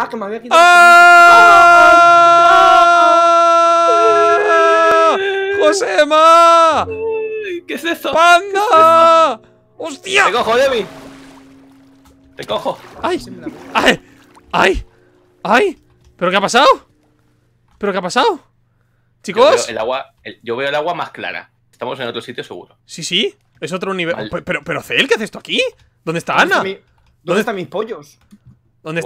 Ah, que me había quitado. ¡Ah! ¡Ah! ¡Josema! ¿Qué es eso? ¡Panda! ¡Hostia! ¡Te cojo, Debbie! ¡Te cojo! ¡Ay! ¡Ay! ¡Ay! ¡Ay! ¿Pero qué ha pasado? ¿Pero qué ha pasado? Chicos. Yo veo el agua, yo veo el agua más clara. Estamos en otro sitio seguro. Sí, sí. Es otro nivel. Pero, pero, Cel, ¿qué hace esto aquí? ¿Dónde está Ana? ¿Dónde, están mis pollos? ¿Dónde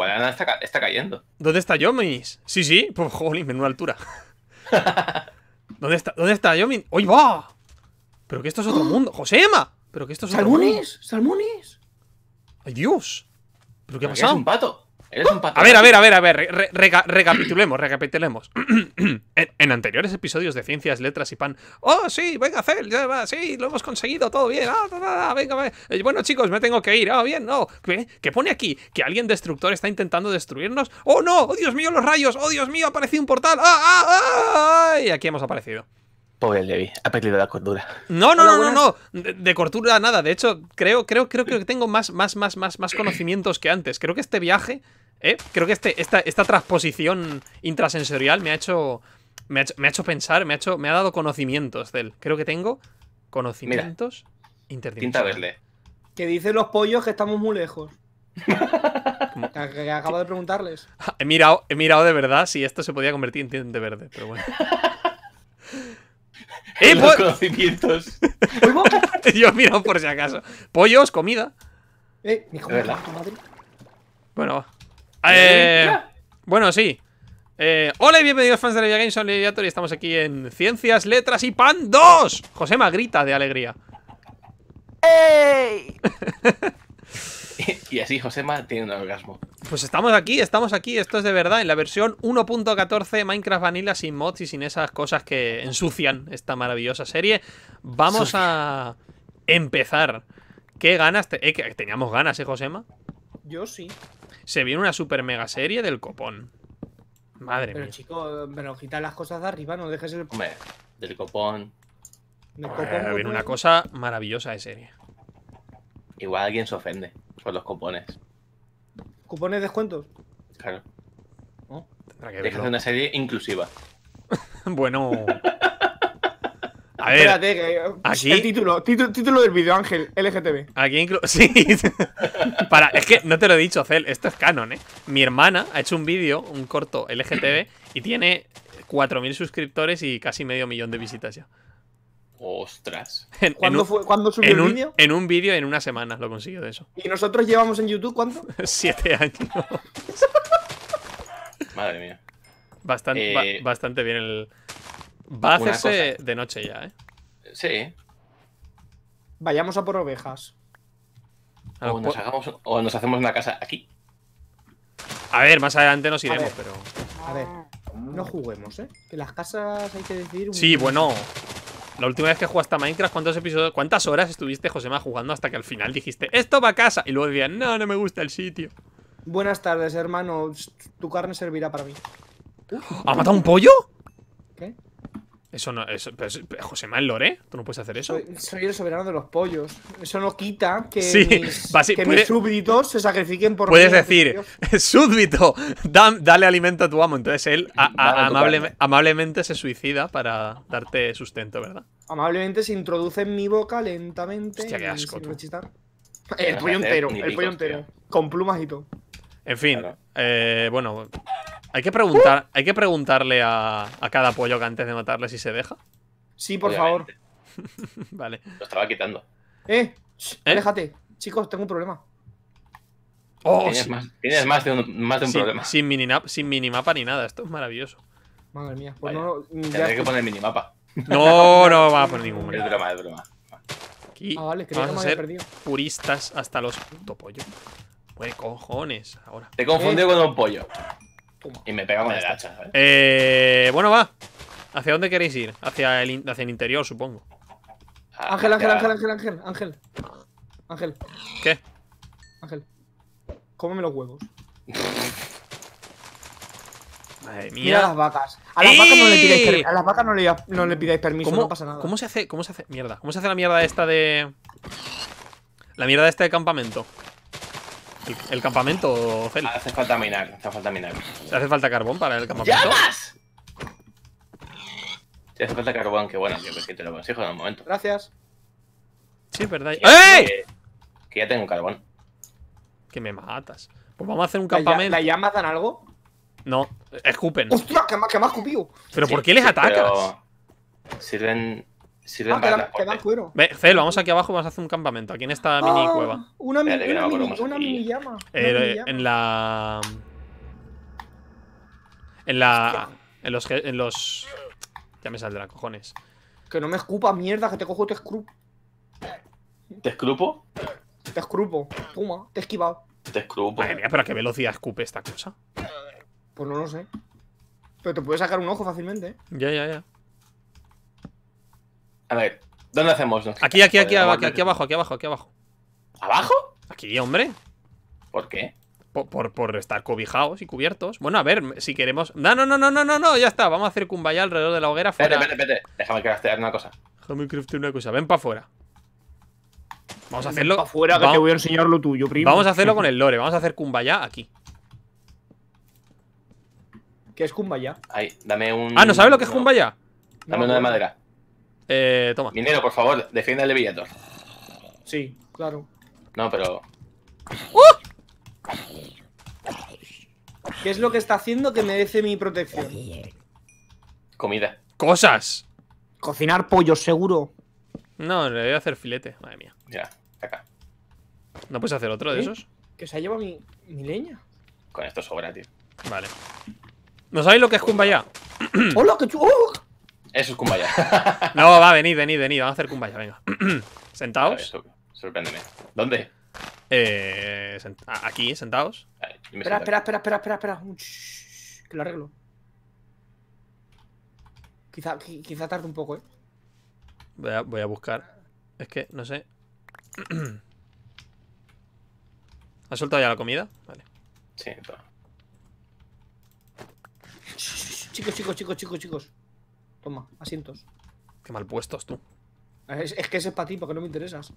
está? cayendo. ¿Dónde está Yomis? Sí, sí. Pues, jolín, una altura. ¿Dónde está, ¿Dónde está va! Pero que esto es otro mundo. ¡Josema! Pero que esto es otro mundo. ¡Salmonis! ¡Salmonis! ¡Ay, Dios! ¿Pero qué ha pasado? Es un pato. A ver, a ver, a ver, a ver. recapitulemos, recapitulemos. en, anteriores episodios de Ciencias, Letras y Pan. ¡Oh, sí! Venga, Cel! sí, lo hemos conseguido, todo bien. Ah, eh, bueno, chicos, me tengo que ir. Ah, bien, no. ¿Qué? pone aquí? ¿Que alguien destructor está intentando destruirnos? ¡Oh, no! ¡Oh, Dios mío, los rayos! ¡Oh, Dios mío, ha aparecido un portal! ¡Ah, ah, ah! Y aquí hemos aparecido. Pobre Levi, ha perdido la cordura. No, no, no, no, no, de, cordura nada. De hecho, creo, creo, creo, creo que tengo más, más, más, más, más conocimientos que antes. Creo que este viaje ¿Eh? Creo que este, esta, esta transposición intrasensorial me ha, hecho, me ha hecho. pensar, me ha, hecho, me ha dado conocimientos del Creo que tengo conocimientos interdimensionales. Tinta verde. Que dicen los pollos que estamos muy lejos. que, acabo de preguntarles. He mirado, he mirado de verdad si esto se podía convertir en tinte verde, pero bueno. Eh, conocimientos. Yo he mirado por si acaso. Pollos, comida. Eh, mi Madre. Bueno, va. Eh, bueno, sí. Eh, hola y bienvenidos fans de la Via Games, soy y estamos aquí en Ciencias, Letras y Pan 2. Josema grita de alegría. ¡Ey! y así Josema tiene un orgasmo. Pues estamos aquí, estamos aquí, esto es de verdad, en la versión 1.14 Minecraft Vanilla sin mods y sin esas cosas que ensucian esta maravillosa serie. Vamos a empezar. ¿Qué ganas? Eh, teníamos ganas, ¿eh, Josema? Yo sí. Se viene una super mega serie del copón. Madre mía. Pero chico, pero quita las cosas de arriba, no dejes el. Hombre, del copón. viene una cosa maravillosa de serie. Igual alguien se ofende por los copones. ¿Cupones descuentos? Claro. ¿No? una serie inclusiva. bueno. A ver, Espérate, eh, el título, título, del vídeo, Ángel, LGTB. Aquí incluso. Sí. Para, es que no te lo he dicho, Cel, esto es canon, ¿eh? Mi hermana ha hecho un vídeo, un corto LGTB, y tiene 4.000 suscriptores y casi medio millón de visitas ya. Ostras. ¿Cuándo, fue, subió el vídeo? En un vídeo, en una semana lo consiguió de eso. ¿Y nosotros llevamos en YouTube cuánto? Siete años. Madre mía. Bastante, eh, bastante bien el, Va a hacerse de noche ya, ¿eh? Sí. Vayamos a por ovejas. O nos, hacemos una casa aquí. A ver, más adelante nos iremos, pero. A ver, no juguemos, ¿eh? Que las casas hay que decidir. Sí, bueno. La última vez que jugaste a Minecraft, ¿cuántos episodios, ¿cuántas horas estuviste, Josema, jugando hasta que al final dijiste, esto va a casa? Y luego decían, no, no me gusta el sitio. Buenas tardes, hermano. Tu carne servirá para mí. ¿Ha matado un pollo? ¿Qué? Eso no. Eso, José Manuel Loré, tú no puedes hacer eso. Soy, el soberano de los pollos. Eso no quita que, mis, súbditos se sacrifiquen por. Puedes decir, súbdito, dale alimento a tu amo. Entonces él amablemente se suicida para darte sustento, ¿verdad? Amablemente se introduce en mi boca lentamente. qué asco. El pollo entero, el pollo entero. Con plumas y todo. En fin, eh, bueno, hay que, preguntar, uh. hay que preguntarle a, cada pollo que antes de matarle si se deja. Sí, por favor. vale. Lo estaba quitando. Eh, déjate. ¿Eh? Chicos, tengo un problema. Oh, tienes, sí. más, tienes más, de un, más un problema. Sin, sin minimapa ni nada, esto es maravilloso. Madre mía, pues no. Ya Tendré que poner minimapa. No, no va a poner ningún problema. Es broma, es broma. Aquí ah, vale, vamos que a ser perdido. puristas hasta los. Puto pollo. Pues cojones, ahora. Te confundí eh. con un pollo. Y me pega con el hacha. ¿eh? Eh, bueno, va. ¿Hacia dónde queréis ir? Hacia el, interior, supongo. Ángel, Ángel, Ángel, Ángel, Ángel, Ángel. Ángel. ¿Qué? Ángel. Cómeme los huevos. Madre mía. Mira las vacas. A las vacas no le pidáis, permiso. a las vacas no le, no le pidáis permiso, no pasa nada. ¿Cómo se hace? ¿Cómo se hace? Mierda. ¿Cómo se hace la mierda esta de. La mierda esta de campamento? El, campamento, Feli. Hace falta minar, hace falta minar. ¿Hace falta carbón para el campamento? ¡Llamas! Sí, hace falta carbón, que bueno, yo que te lo consigo en un momento. Gracias. Sí, verdad. ¡Eh! Que, ya tengo carbón. Que me matas. Pues vamos a hacer un campamento. ¿Las la llamas dan algo? No, escupen. ¡Hostia, que más que ¿Pero por qué les atacas? Sirven ah, para quedan, cuero. Ve, vamos aquí abajo, vamos a hacer un campamento. Aquí en esta ah, mini cueva. Una, mini, una, mini, llama. Eh, En la. En la. En los. En los... Ya me saldrá, cojones. Que no me escupa, mierda, que te cojo, te escrupo. ¿Te escrupo? Te escrupo. Toma, te he esquivado. Te escrupo. Madre pero a qué velocidad escupe esta cosa. Pues no lo sé. Pero te puede sacar un ojo fácilmente, ¿eh? Ya, ya, ya. A ver, ¿dónde hacemos? Aquí, aquí, aquí, aquí, abajo, aquí abajo, aquí abajo. ¿Abajo? Aquí, hombre. ¿Por qué? Por, estar cobijados y cubiertos. Bueno, a ver, si queremos. No, no, no, no, no, no, no, ya está. Vamos a hacer cumbaya alrededor de la hoguera. Fuera. Vete, vete, vete. Déjame craftear una cosa. Déjame craftear una cosa. Ven para afuera. Vamos a hacerlo. Ven para fuera, que te voy a enseñar lo tuyo, primo. Vamos a hacerlo con el lore. Vamos a hacer cumbaya aquí. ¿Qué es cumbaya? Ahí, dame un. Ah, ¿no sabes lo que es Dame uno de madera. Eh, toma. Minero, por favor, defienda el villator. Sí, claro. No, pero. ¿Qué es lo que está haciendo que merece mi protección? Comida. Cosas. Cocinar pollo, seguro. No, le voy a hacer filete, madre mía. Ya. acá. ¿No puedes hacer otro de esos? Que se ha llevado mi, mi leña. Con esto sobra, tío. Vale. ¿No sabéis lo que es ya? ¡Hola, qué chulo! ¡Oh! Eso es Kumbaya. no, va, venid, venid, venid. Vamos a hacer cumbaya. venga. Sentaos. sorpréndeme. ¿Dónde? Eh, aquí, sentados. Espera, espera, espera, espera, espera, espera. que lo arreglo. Quizá, quizá tarde un poco, eh. Voy a, voy a buscar. Es que, no sé. ¿Has soltado ya la comida? Vale. Sí, todo. Chicos, chicos, chicos, chicos, chicos. Toma, asientos. Qué mal puestos tú. Es, que ese es para ti, porque no me interesas.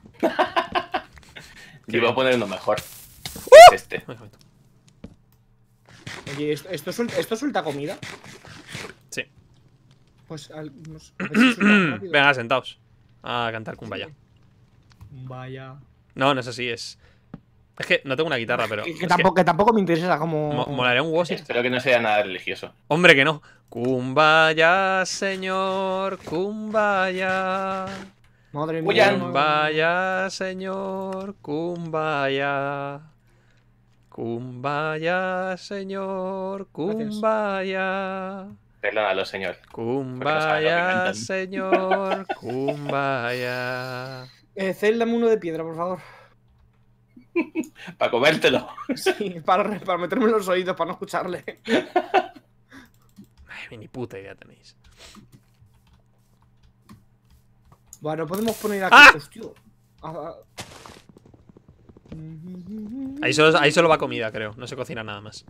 Te iba a poner lo mejor. ¡Uh! Este. Oye, ¿esto, esto, suelta, comida? Sí. Pues Venga, sentaos. A cantar Kumbaya. Vaya. No, no es así, es. Es que no tengo una guitarra, pero. Que, tampoco, me interesa como. Molaré un Espero que no sea nada religioso. Hombre, que no. Cumbaya, señor. Cumbaya. Madre mía. Cumbaya, señor. Cumbaya. Cumbaya, señor. Cumbaya. señor. Cumbaya, señor. Eh, cumbaya. uno de piedra, por favor. para comértelo. Sí, para, meterme los oídos, para no escucharle. Ay, ni puta idea tenéis. Bueno, podemos poner aquí. ¡Ah! Ah, ah. Ahí, solo, ahí solo va comida, creo. No se cocina nada más.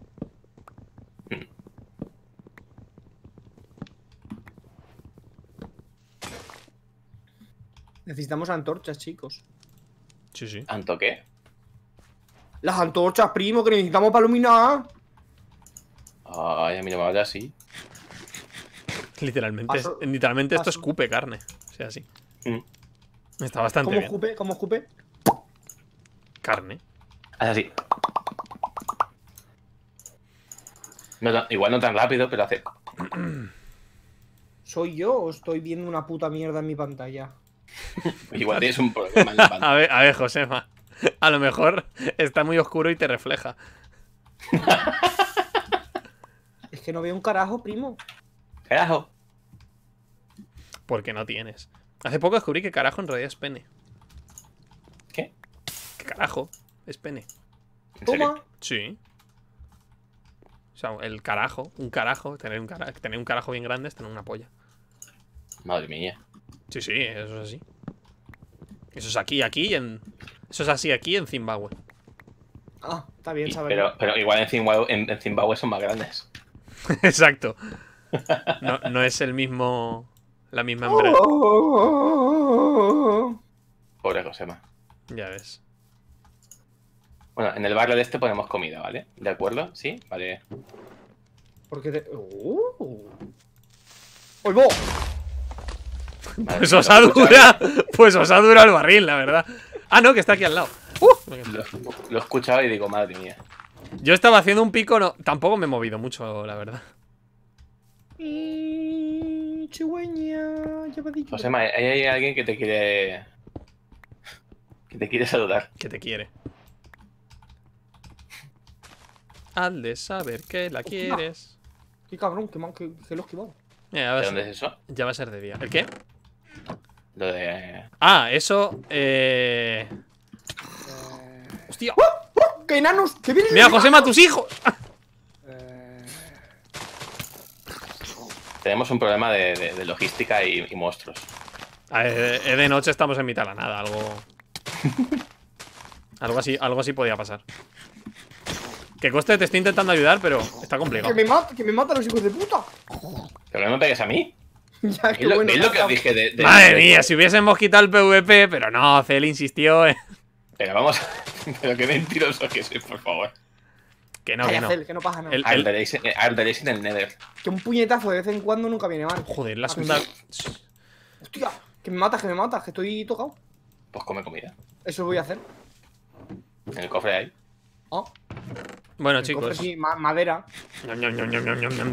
Necesitamos antorchas, chicos. Sí, sí. ¿Anto qué? Las antorchas, primo, que necesitamos para iluminar. Ay, a mí no me así. Literalmente, literalmente esto escupe carne. O sea, sí. Mm. Está bastante ¿Cómo bien. ¿Cómo escupe? Carne. Haz así. igual no tan rápido, pero hace. ¿Soy yo o estoy viendo una puta mierda en mi pantalla? igual tienes un problema en la pantalla. a ver, a ver Josema. A lo mejor está muy oscuro y te refleja. es que no veo un carajo, primo. Carajo. Porque no tienes. Hace poco descubrí que carajo en realidad es pene. ¿Qué? ¿Qué carajo? Es pene. ¿Toma? Sí. O sea, el carajo, un carajo, tener un, carajo, tener un carajo bien grande es tener una polla. Madre mía. Sí, sí, eso es así. Eso es aquí, aquí y en eso es así aquí en Zimbabue. Ah, está bien, saber. Pero, pero igual en Zimbabue, en, son más grandes. Exacto. No, no, es el mismo. La misma hembra. Oh, oh, oh, Pobre Josema. Ya ves. Bueno, en el barrio de este ponemos comida, ¿vale? ¿De acuerdo? ¿Sí? Vale. Porque te. ¡Uh! Pues os ha durado. Pues os ha durado el barril, la verdad. Ah, no, que está aquí al lado. Uh. lo, escuchaba y digo, madre mía. Yo estaba haciendo un pico, no, tampoco me he movido mucho, la verdad. Mm, me dicho. hay alguien que te quiere. que te quiere saludar. Que te quiere. Al de saber que la quieres. Qué cabrón, que, que, lo he esquivado. Ya, va ¿De dónde es eso? Ya va a ser de día. ¿El qué? Lo de... Ah, eso... Eh... ¡Hostia! ¡Qué enanos! ¡Qué vienen ¡Mira, tus hijos! Eh, tenemos un problema de, logística y, monstruos. A ver, eh, de noche estamos en mitad de la nada, algo... algo, así, algo así podía pasar. Que coste, te estoy intentando ayudar, pero está complicado. Que me mata, que me los hijos de puta. Pero no me pegues a mí. Ya, lo, que os dije de, Madre mía, si hubiésemos quitado el PvP, pero no, Cel insistió. En... Pero vamos, pero qué mentiroso que soy, por favor. Que no, que no. que no pasa nada. El, el... Eh, en el Nether. Que un puñetazo de vez en cuando nunca viene mal. Joder, la ah, segunda. Hostia, que me mata, que me matas, que estoy tocado. Pues come comida. Eso voy a hacer. En el cofre hay. Oh. Bueno, chicos. Cofre, sí, madera.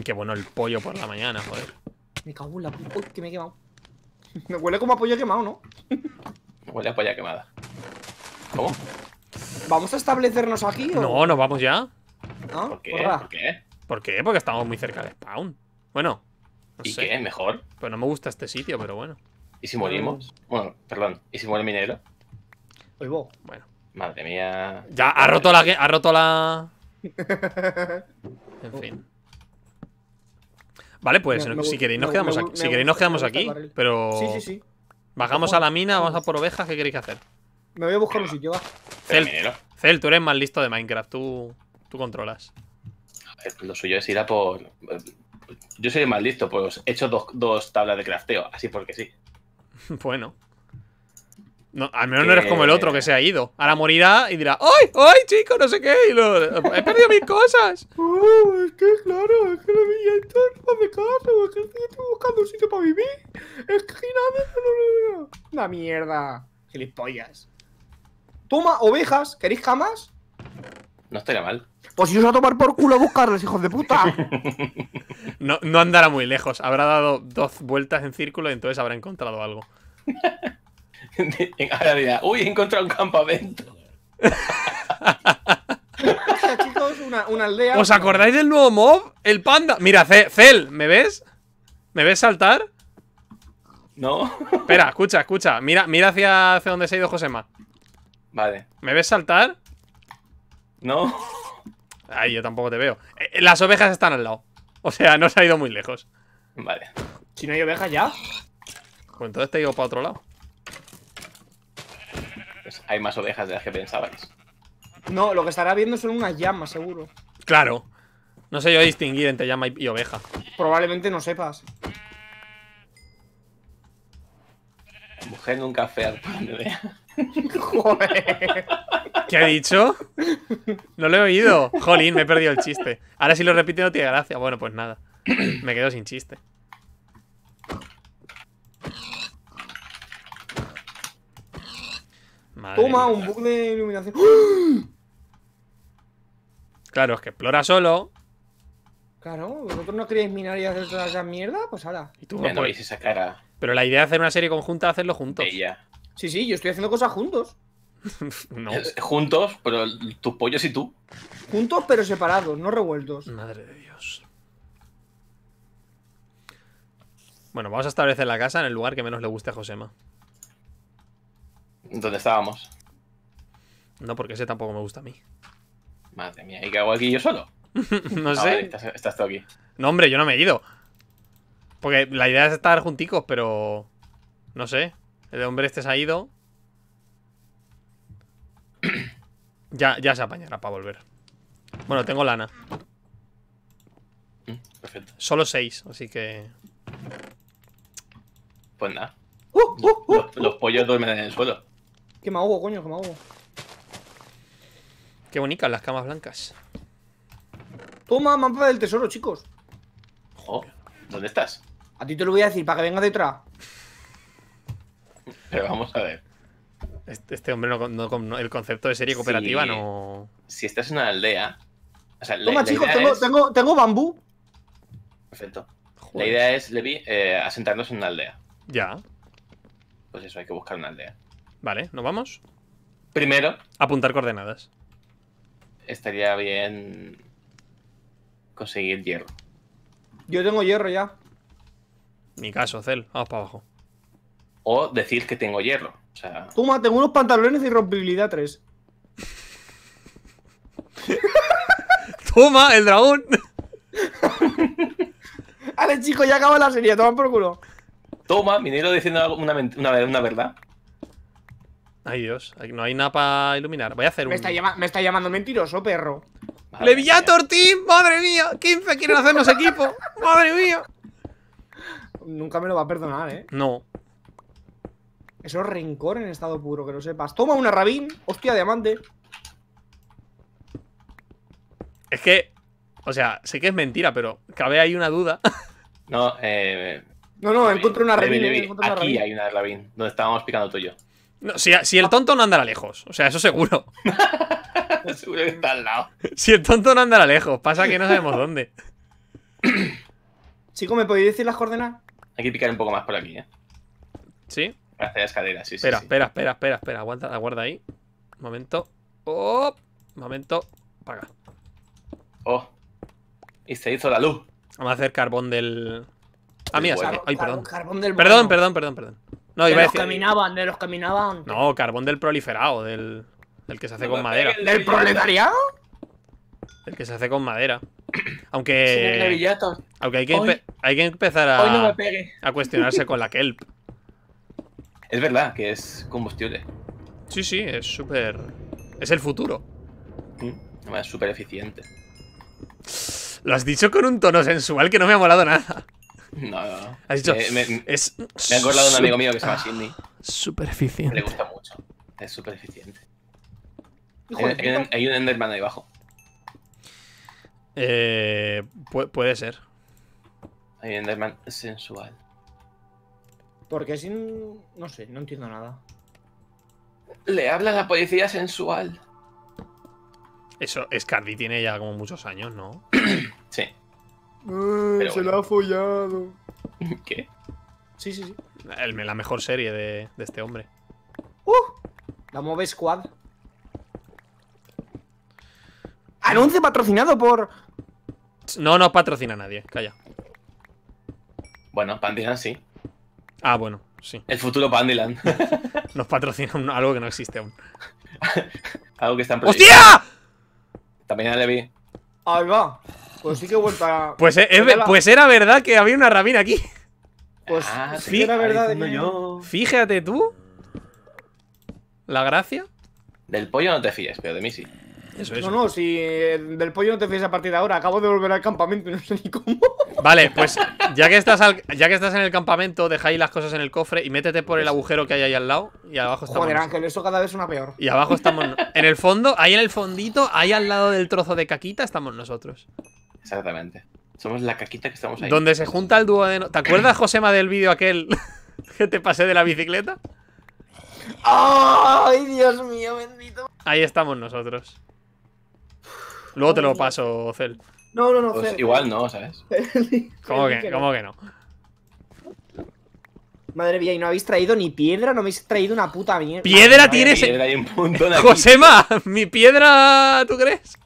Que bueno el pollo por la mañana, joder. Me cago en la puta. que me he quemado. Me huele como a quemado, ¿no? me huele a polla quemada. ¿Cómo? ¿Vamos a establecernos aquí? ¿o? No, nos vamos ya. ¿Por, qué? ¿Por, qué? Porque estamos muy cerca de spawn. Bueno. ¿Y qué? ¿Mejor? Pues no me gusta este sitio, pero bueno. ¿Y si morimos? Bueno, perdón. ¿Y si muere el minero? Oigo Bueno. Madre mía. Ya, ha roto la. Ha roto la. en fin. Vale, pues si queréis nos quedamos aquí. Si queréis nos quedamos aquí, pero. Sí, sí, sí. Bajamos a la mina, vamos a por ovejas, ¿qué queréis hacer? Me voy a buscar un sitio, Cel, tú eres más listo de Minecraft, tú, tú controlas. lo suyo es ir a por. Yo soy más listo, pues he hecho dos, dos tablas de crafteo, así porque sí. bueno. No, al menos no eres como el otro que se ha ido. Ahora morirá y dirá, ¡ay! ¡ay, chico! No sé qué. he perdido mis cosas. ¡Uh, es que claro, es que la villa entonces no hace caso. Es que estoy buscando un sitio para vivir. Es que nada, no, veo. Una mierda. Gilipollas. Toma, ovejas. ¿Queréis camas? No estaría mal. Pues si os a tomar por culo a buscarles, hijos de puta. no, no andará muy lejos. Habrá dado dos vueltas en círculo y entonces habrá encontrado algo. en realidad! Uy, he encontrado un campamento. chicos, una, aldea. ¿Os acordáis del nuevo mob? El panda. Mira, Cel, ¿me ves? ¿Me ves saltar? No. Espera, escucha, escucha. Mira, mira hacia, hacia donde se ha ido Josema. Vale. ¿Me ves saltar? No. Ay, yo tampoco te veo. Eh, eh, las ovejas están al lado. O sea, no se ha ido muy lejos. Vale. Si no hay ovejas ya. Pues entonces te digo para otro lado hay más ovejas de las que pensabais. No, lo que estará viendo son unas llamas, seguro. Claro. No sé yo distinguir entre llama y, oveja. Probablemente no sepas. Mujer un café al Joder. ¿Qué ha dicho? No lo he oído. Jolín, me he perdido el chiste. Ahora si lo repite no tiene gracia. Bueno, pues nada. Me quedo sin chiste. Toma, un bug de iluminación. ¡Ah! Claro, es que explora solo. Claro, vosotros no queréis minar y hacer toda esa mierda, pues ahora. Y tú no, podéis esa cara. Pero la idea de hacer una serie conjunta es hacerlo juntos. Ella. Sí, sí, yo estoy haciendo cosas juntos. Eh, juntos, pero tus pollos y tú. Juntos, pero separados, no revueltos. Madre de Dios. Bueno, vamos a establecer la casa en el lugar que menos le guste a Josema. ¿Dónde estábamos. No, porque ese tampoco me gusta a mí. Madre mía, ¿y qué hago aquí yo solo? no ah, sé. estás, aquí. No, hombre, yo no me he ido. Porque la idea es estar junticos, pero. No sé. El hombre este se ha ido. ya, ya se apañará para volver. Bueno, tengo lana. Mm, perfecto. Solo seis, así que. Pues nada. Uh, uh, uh, los pollos duermen en el suelo. Que me ahogo, coño, que me ahogo. Qué bonitas las camas blancas. Toma, mampa del tesoro, chicos. ¿dónde estás? A ti te lo voy a decir, para que vengas detrás. Pero vamos a ver. Este, este hombre, no, el concepto de serie cooperativa no. Si estás en una aldea. Toma, chicos, tengo, bambú. Perfecto. La idea es, Levi, eh, asentarnos en una aldea. Ya. Pues eso, hay que buscar una aldea. Vale, ¿nos vamos? Primero. Apuntar coordenadas. Estaría bien conseguir hierro. Yo tengo hierro ya. Mi caso, Cel. Vamos para abajo. O decir que tengo hierro. O sea... Toma, tengo unos pantalones de irrompibilidad 3. Toma, el dragón. Ale, chicos, ya acaba la serie. Toma por culo. Toma, minero diciendo una verdad. Ay, Dios, no hay nada para iluminar. Voy a hacer me Está me está llamando mentiroso, perro. vi a Team! ¡Madre mía! ¡15 quieren hacernos equipo! ¡Madre mía! Nunca me lo va a perdonar, ¿eh? No. Eso es rencor en estado puro, que lo sepas. ¡Toma una rabín! ¡Hostia, diamante! Es que. O sea, sé que es mentira, pero cabe ahí una duda. No, eh. No, no, encontré una rabín. Aquí hay una rabín, donde estábamos picando tuyo si, el tonto no andará lejos, o sea, eso seguro. seguro que está al lado. Si el tonto no andará lejos, pasa que no sabemos dónde. Chico, ¿me podéis decir las coordenadas? Hay que picar un poco más por aquí, ¿eh? ¿Sí? Hacia la escalera, sí, espera, sí, Espera, espera, espera, espera, aguanta, aguarda ahí. Un momento. ¡Oh! Un momento. Paga. ¡Oh! Y se hizo la luz. Vamos a hacer carbón del... Ah, mira, ay, perdón. Perdón, perdón, perdón, perdón. No, los a caminaban, de los caminaban. No, carbón del proliferado, del, que se hace con madera. ¿Del proletariado? El que se hace con madera. Aunque. Aunque hay que, hay que empezar a, a cuestionarse con la kelp. Es verdad que es combustible. Sí, sí, es súper. Es el futuro. Mm, es súper eficiente. Lo has dicho con un tono sensual que no me ha molado nada. No, no. no. Eh, me, ha es acordado de un amigo mío que se llama Sidney. Super eficiente. Le gusta mucho. Es super eficiente. Hay, un, Enderman ahí abajo. Eh, puede, ser. Hay un Enderman sensual. Porque sin. No sé, no entiendo nada. Le habla a la policía sensual. Eso, Scardi tiene ya como muchos años, ¿no? sí se la ha follado. ¿Qué? Sí, sí, sí. la mejor serie de, este hombre. ¡Uh! La Move Squad. Anuncio patrocinado por. No no patrocina nadie, calla. Bueno, pandiland sí. Ah, bueno, sí. El futuro pandiland nos patrocina algo que no existe aún. algo que está en ¡Hostia! También le vi. Ahí va. Pues sí que he vuelto a... Pues, pues, era verdad que había una rabina aquí. Pues ah, sí era verdad Fíjate tú. La gracia. Del pollo no te fíes, pero de mí sí. Eso, No, no, si eh, del pollo no te fíes a partir de ahora. Acabo de volver al campamento y no sé ni cómo. Vale, pues ya que estás ya que estás en el campamento, dejáis las cosas en el cofre y métete por el agujero que hay ahí al lado. Y abajo estamos. Joder, Ángel, eso cada vez una peor. Y abajo estamos. En el fondo, ahí en el fondito, ahí al lado del trozo de caquita, estamos nosotros. Exactamente. Somos la caquita que estamos ahí. Donde se junta el dúo de... ¿Te acuerdas, Josema, del vídeo aquel que te pasé de la bicicleta? ¡Ay, Dios mío, bendito! Ahí estamos nosotros. Luego te lo paso, Cel. No, no, no, pues Igual no, ¿sabes? ¿Cómo que, ¿Cómo que no? Madre mía, y no habéis traído ni piedra, no me habéis traído una puta mierda. ¡Piedra tienes! Josema, mi piedra, ¿tú crees?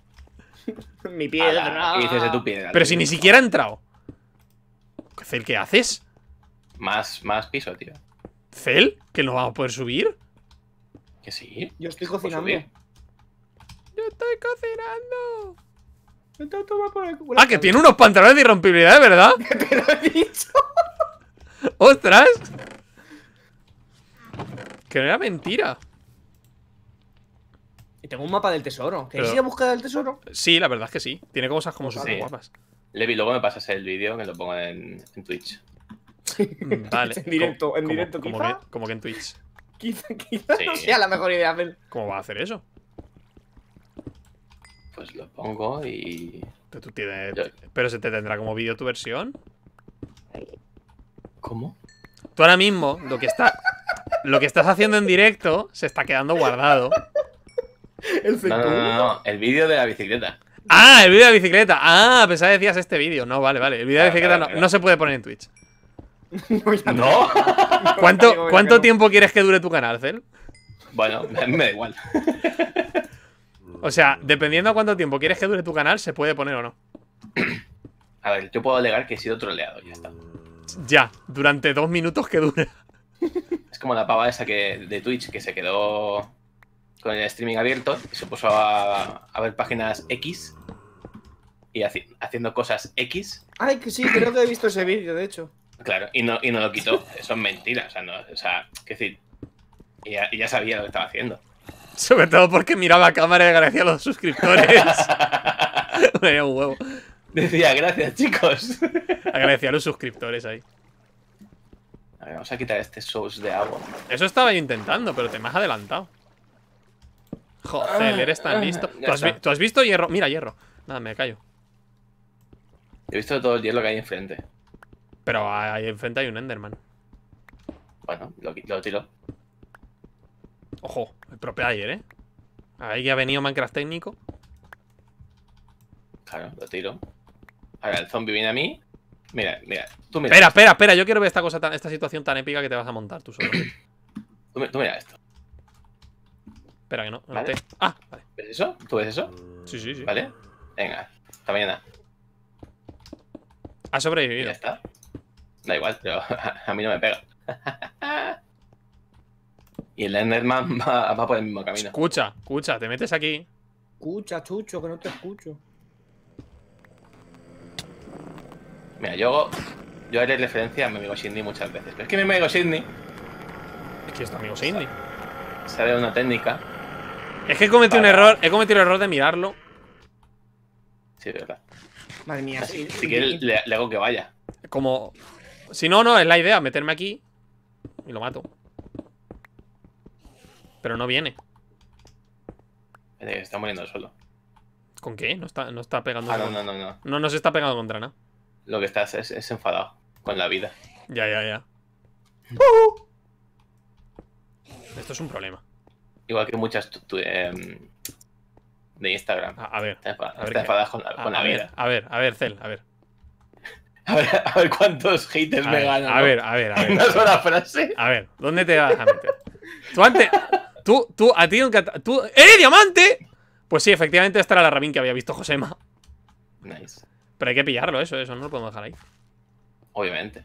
Mi piedra. tu piedra. Pero si ni siquiera ha entrado. Cel, ¿qué haces? Más, más piso, tío. ¿Cel? ¿Que no vamos a poder subir? Que sí. Yo estoy cocinando. Yo estoy cocinando. Ah, que tiene unos pantalones de irrompibilidad, ¿verdad? Te lo he ¡Ostras! Que no era mentira tengo un mapa del tesoro. ¿Queréis ir a buscar el tesoro? Sí, la verdad es que sí. Tiene cosas como sus guapas. Levi, luego me pasas el vídeo que lo pongo en, Twitch. Mm, vale. en directo, en directo, como, que, en Twitch. Quizá, no sea la mejor idea, ¿Cómo va a hacer eso? Pues lo pongo y. Pero, se te tendrá como vídeo tu versión. ¿Cómo? Tú ahora mismo lo que está. Lo que estás haciendo en directo se está quedando guardado ¿El no, no, no, el vídeo de la bicicleta. Ah, el vídeo de la bicicleta. Ah, pensaba que decías este vídeo. No, vale, vale. El vídeo de la bicicleta no, se puede poner en Twitch. no, ¿Cuánto, ¿cuánto tiempo quieres que dure tu canal, Cel? Bueno, me, me da igual. o sea, dependiendo a cuánto tiempo quieres que dure tu canal, se puede poner o no. A ver, yo puedo alegar que he sido troleado, ya está. Ya, durante dos minutos que dura. Es como la pava esa que, de Twitch que se quedó con el streaming abierto se puso a, ver páginas X y haciendo cosas X. Ay, que sí, creo que he visto ese vídeo, de hecho. Claro, y no, y no lo quitó. Eso es mentira. O sea, no, o sea que decir, y ya, sabía lo que estaba haciendo. Sobre todo porque miraba a cámara y agradecía a los suscriptores. Me dio un huevo. Decía, gracias, chicos. agradecía a los suscriptores ahí. A ver, vamos a quitar este sauce de agua. Eso estaba yo intentando, pero te me has adelantado. Joder, ah, eres tan ah, listo. ¿Tú has, visto hierro? Mira, hierro. Nada, me callo. He visto todo el hierro que hay enfrente. Pero ahí enfrente hay un Enderman. Bueno, lo, tiro. Ojo, el propio ayer, ¿eh? Ahí ya ha venido Minecraft técnico. Claro, lo tiro. Ahora el zombie viene a mí. Mira, mira. Espera, espera, espera. Yo quiero ver esta cosa tan, esta situación tan épica que te vas a montar tú solo. tú mira esto. Espera que no, no ¿Vale? Ah, ¿Ves eso? ¿Tú ves eso? Mm. Sí, sí, sí. Vale. Venga, hasta mañana. Ha sobrevivido. Ya está. Da igual, pero a mí no me pega. y el Enderman va, por el mismo camino. Escucha, escucha, te metes aquí. Escucha, chucho, que no te escucho. Mira, yo, yo haré referencia a mi amigo Sidney muchas veces. Pero es que mi amigo Sidney. Es que es tu amigo Sidney. Sabe una técnica es que he cometido un error, he cometido el error de mirarlo. Sí, de verdad. Madre mía. Si, si le, hago que vaya. Como. Si no, no, es la idea, meterme aquí y lo mato. Pero no viene. Está muriendo solo. ¿Con qué? No está, pegando. Ah, no, no, no, no. No, se está pegando contra nada. Lo que está es, es enfadado con la vida. Ya, ya, ya. Esto es un problema. Igual que muchas eh, de Instagram. A, ver. con, la vida. A ver, a ver, Cel, a ver. A ver, a ver cuántos haters me ganan. A ver, a ver, a ver. Una sola frase. A ver, ¿dónde te vas a meter? Tú antes. Tú, tú, a ti Tú, ¡Eh, diamante! Pues sí, efectivamente, esta era la rabín que había visto Josema. Nice. Pero hay que pillarlo, eso, eso no lo podemos dejar ahí. Obviamente.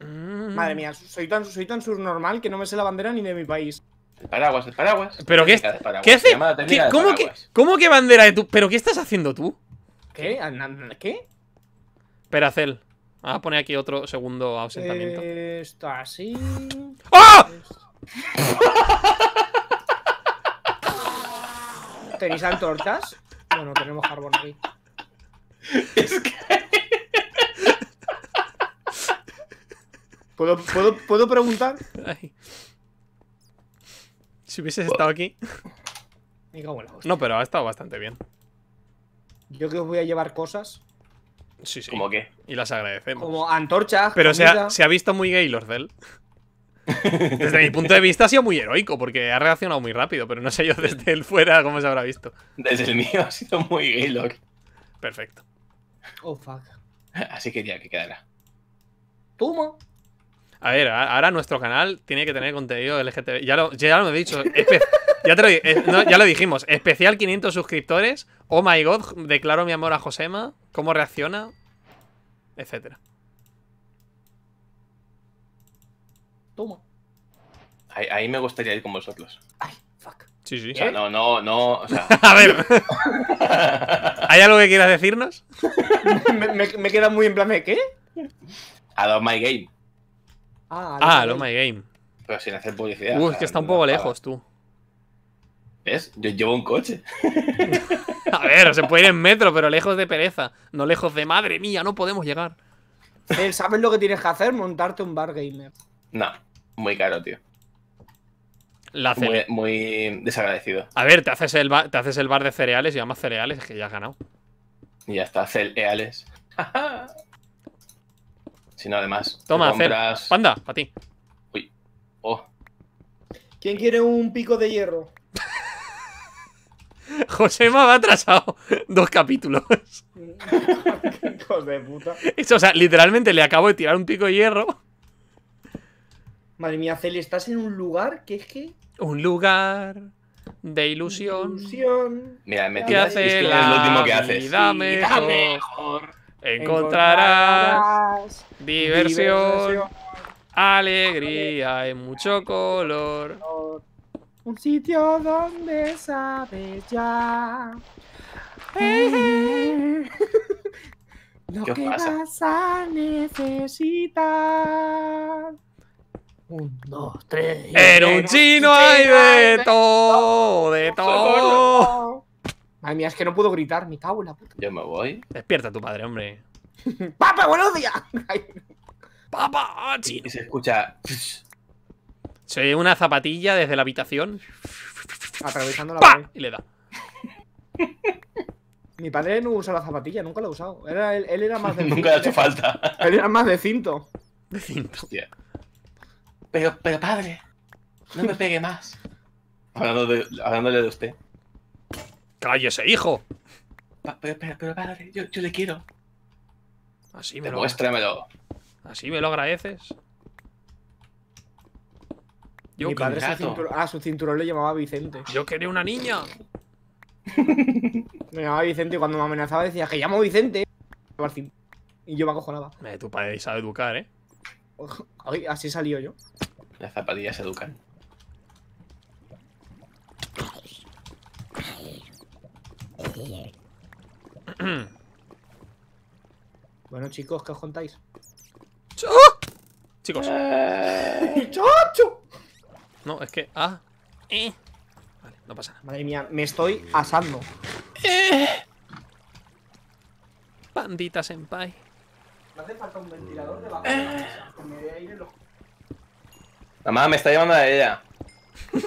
Mm. Madre mía, soy tan, soy tan subnormal que no me sé la bandera ni de mi país. El paraguas, el paraguas. ¿Pero qué, ¿qué hace? cómo, que, bandera de tú? ¿Pero qué estás haciendo tú? ¿Qué? ¿Qué? Peracel. Vamos a poner aquí otro segundo ausentamiento. Eh, Esto así. ¡Ah! ¿Tenéis antorchas? Bueno, tenemos carbón aquí. Es que. ¿Puedo, puedo, preguntar? Si hubieses estado aquí. No, pero ha estado bastante bien. Yo que os voy a llevar cosas. Sí, sí. ¿Cómo qué? Y las agradecemos. Como antorcha Pero se ha, visto muy gay Lordel. Desde mi punto de vista ha sido muy heroico porque ha reaccionado muy rápido, pero no sé yo desde él fuera cómo se habrá visto. Desde el mío ha sido muy gay, Gaylord. Perfecto. Oh fuck. Así quería que quedará. ¡Tumo! A ver, ahora nuestro canal tiene que tener contenido LGTB. Ya lo, ya he dicho. ya, lo, dijimos. Especial 500 suscriptores. Oh my god, declaro mi amor a Josema. ¿Cómo reacciona? Etcétera. Toma. Ahí, me gustaría ir con vosotros. Ay, fuck. Sí, sí. no, no, no. a ver. ¿Hay algo que quieras decirnos? me, me, queda muy en plan de qué? Adopt my game. Ah, ah lo My Game. Pero sin hacer publicidad. Uy, es que está un poco lejos, tú. ¿Ves? Yo llevo un coche. a ver, se puede ir en metro, pero lejos de pereza. No lejos de madre mía, no podemos llegar. Eh, ¿Sabes lo que tienes que hacer? Montarte un bar gamer. No, muy caro, tío. muy, desagradecido. A ver, te haces, el bar, te haces el bar de cereales y además cereales, es que ya has ganado. Y ya está, cereales. no, además. Toma, compras... Panda, para ti. Uy. Oh. ¿Quién quiere un pico de hierro? Josema va atrasado dos capítulos. Hijos de puta. o sea, literalmente le acabo de tirar un pico de hierro. Madre mía, Celi, estás en un lugar que es que. Un lugar de ilusión. Mira, me ¿Qué lo último que haces. Vida mejor. Encontrarás diversión, alegría y mucho color. Un sitio donde sabes ya. Eh, eh. Eh. lo que vas a necesitar. Un, dos, tres. En un chino hay de todo, de todo. Madre mía, es que no puedo gritar, mi cago puta. Yo me voy. Despierta tu padre, hombre. ¡Papa, buenos días! ¡Papa! Sí Y se escucha. Se una zapatilla desde la habitación. Atravesando la pared. Y le da. Mi padre no usa la zapatilla, nunca la ha usado. Era, él, era más de. nunca le ha hecho falta. Él era más de cinto. De cinto. Hostia. Pero, pero padre, no me pegue más. Hablando de, hablándole de usted. ¡Cállese, hijo! pero, pero, padre, yo, le quiero. Así me lo… Demuéstramelo. Lo... Así me lo agradeces. Mi padre su ah, su cinturón le llamaba Vicente. Yo quería una niña. me llamaba Vicente y cuando me amenazaba decía que llamo Vicente. Y yo me acojonaba. Eh, tu padre sabe educar, ¿eh? Así salió yo. Las zapatillas educan. bueno, chicos, ¿qué os contáis? Chicos. Eh. No, es que. Ah. Eh. Vale, no pasa nada. Madre mía, me estoy asando. Eh. Pandita senpai. Me hace falta un ventilador debajo eh. de la mesa. Que me dé aire en los Mamá, me está llamando a ella.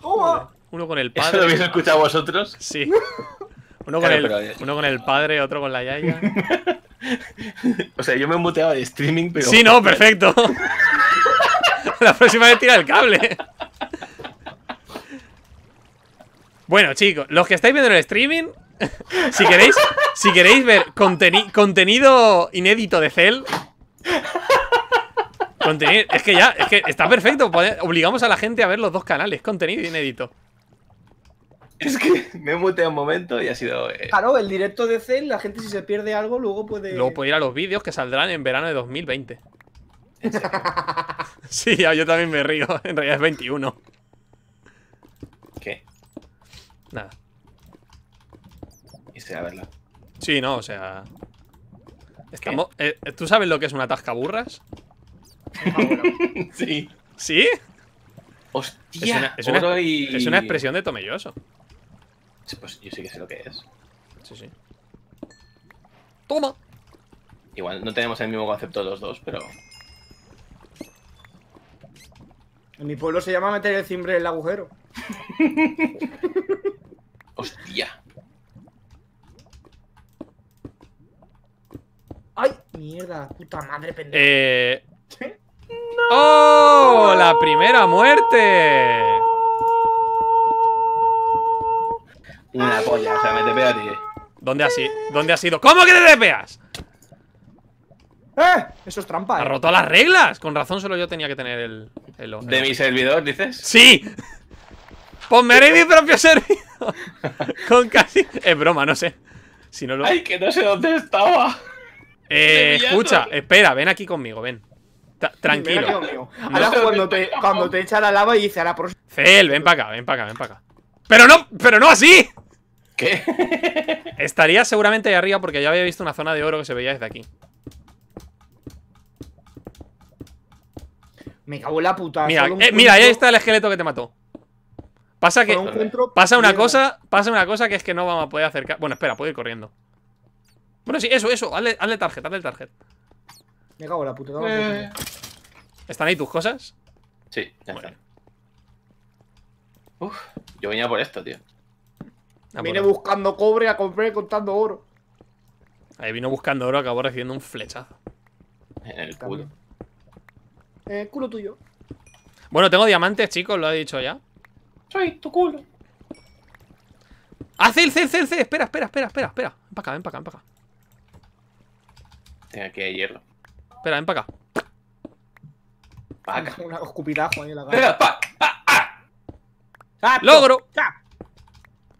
¡Toma! uno con el padre. ¿Eso lo habéis escuchado vosotros? Sí. Eh, uno, con el, padre, otro con la yaya. o sea, yo me muteaba de streaming, pero. Sí, no, perfecto. la próxima vez tira el cable. Bueno, chicos, los que estáis viendo el streaming, si queréis, si queréis ver contenido inédito de Cell. es que ya, es que está perfecto. Pues, obligamos a la gente a ver los dos canales, contenido inédito. Es que me he un momento y ha sido. Eh, claro, el directo de Zen, la gente si se pierde algo, luego puede. Luego puede ir a los vídeos que saldrán en verano de 2020. sí, yo también me río. En realidad es 21. ¿Qué? Nada. Y se a verla. Sí, no, o sea. Estamos, eh, eh, ¿Tú sabes lo que es una burras sí. ¿Sí? Hostia. es una expresión de Tomelloso pues yo sí que sé lo que es. Sí, sí. ¡Toma! Igual, no tenemos el mismo concepto los dos, pero... En mi pueblo se llama meter el cimbre en el agujero. Hostia. ¡Ay! Mierda, puta madre pendejo! Eh, ¡Oh! ¡La primera muerte! Una polla, o sea, me tepeo a ti. ¿Dónde has, ¿Dónde has ido? ¿Cómo que te tepeas? ¡Eh! Eso es trampa. Ha ¿eh? roto las reglas. Con razón solo yo tenía que tener el. el, ¿De mi servidor, dices? ¡Sí! Ponme pues haré mi propio servidor. Con casi. Es broma, no sé. Si no lo... ¡Ay, que no sé dónde estaba! Eh, escucha, espera, ven aquí conmigo, ven. tranquilo. Ahora cuando, te, te echa la lava y dice a la Cel, ven para acá, ven para acá, ven para acá. ¡Pero no! ¡Pero no así! ¿Qué? Estaría seguramente ahí arriba porque ya había visto una zona de oro que se veía desde aquí. Me cago en la puta. Mira, eh, ahí está el esqueleto que te mató. Pasa que. pasa una cosa. Pasa una cosa que es que no vamos a poder acercar. Bueno, espera, puedo ir corriendo. Bueno, sí, eso, eso. Hazle, hazle target, hazle target. Me cago en la puta. Eh. ¿Están ahí tus cosas? Sí, yo venía por esto, tío. Ah, Vine buscando cobre, a comprar contando oro. Ahí vino buscando oro, acabó recibiendo un flechazo. En el culo. En eh, el culo tuyo. Bueno, tengo diamantes, chicos, lo he dicho ya. Soy tu culo. ¡Ah, el c Cel, Cel! Espera, espera, espera, espera, espera. Ven para acá, ven para acá, ven para acá. Tengo aquí hay hierro. Espera, ven para acá. Paca. Un ahí en la cara. ¡Logro!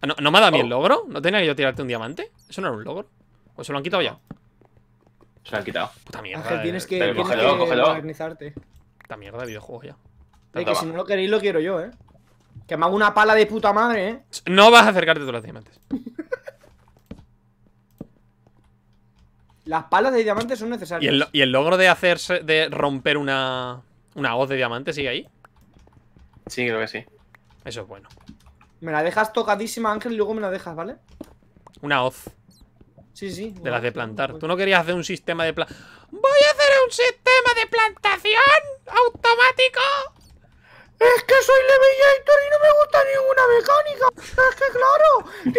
Ah, ¿No, me ha dado a el oh. logro? ¿No tenía que yo tirarte un diamante? ¿Eso no era un logro? ¿O se lo han quitado ya? Se lo han quitado. Puta mierda. Ángel, tienes eh. que, tienes cógelo, Puta mierda de videojuegos ya. que si no lo queréis, lo quiero yo, eh. Que me hago una pala de puta madre, eh. No vas a acercarte a los diamantes. Las palas de diamantes son necesarias. ¿Y el, logro de hacerse, de romper una, una hoz de diamante sigue ahí? Sí, creo que sí. Eso es bueno. Me la dejas tocadísima, Ángel, y luego me la dejas, ¿vale? Una hoz. Sí, sí. De las de plantar. Pues Tú no querías hacer un sistema de plan. ¡Voy a hacer un sistema de plantación automático! Es que soy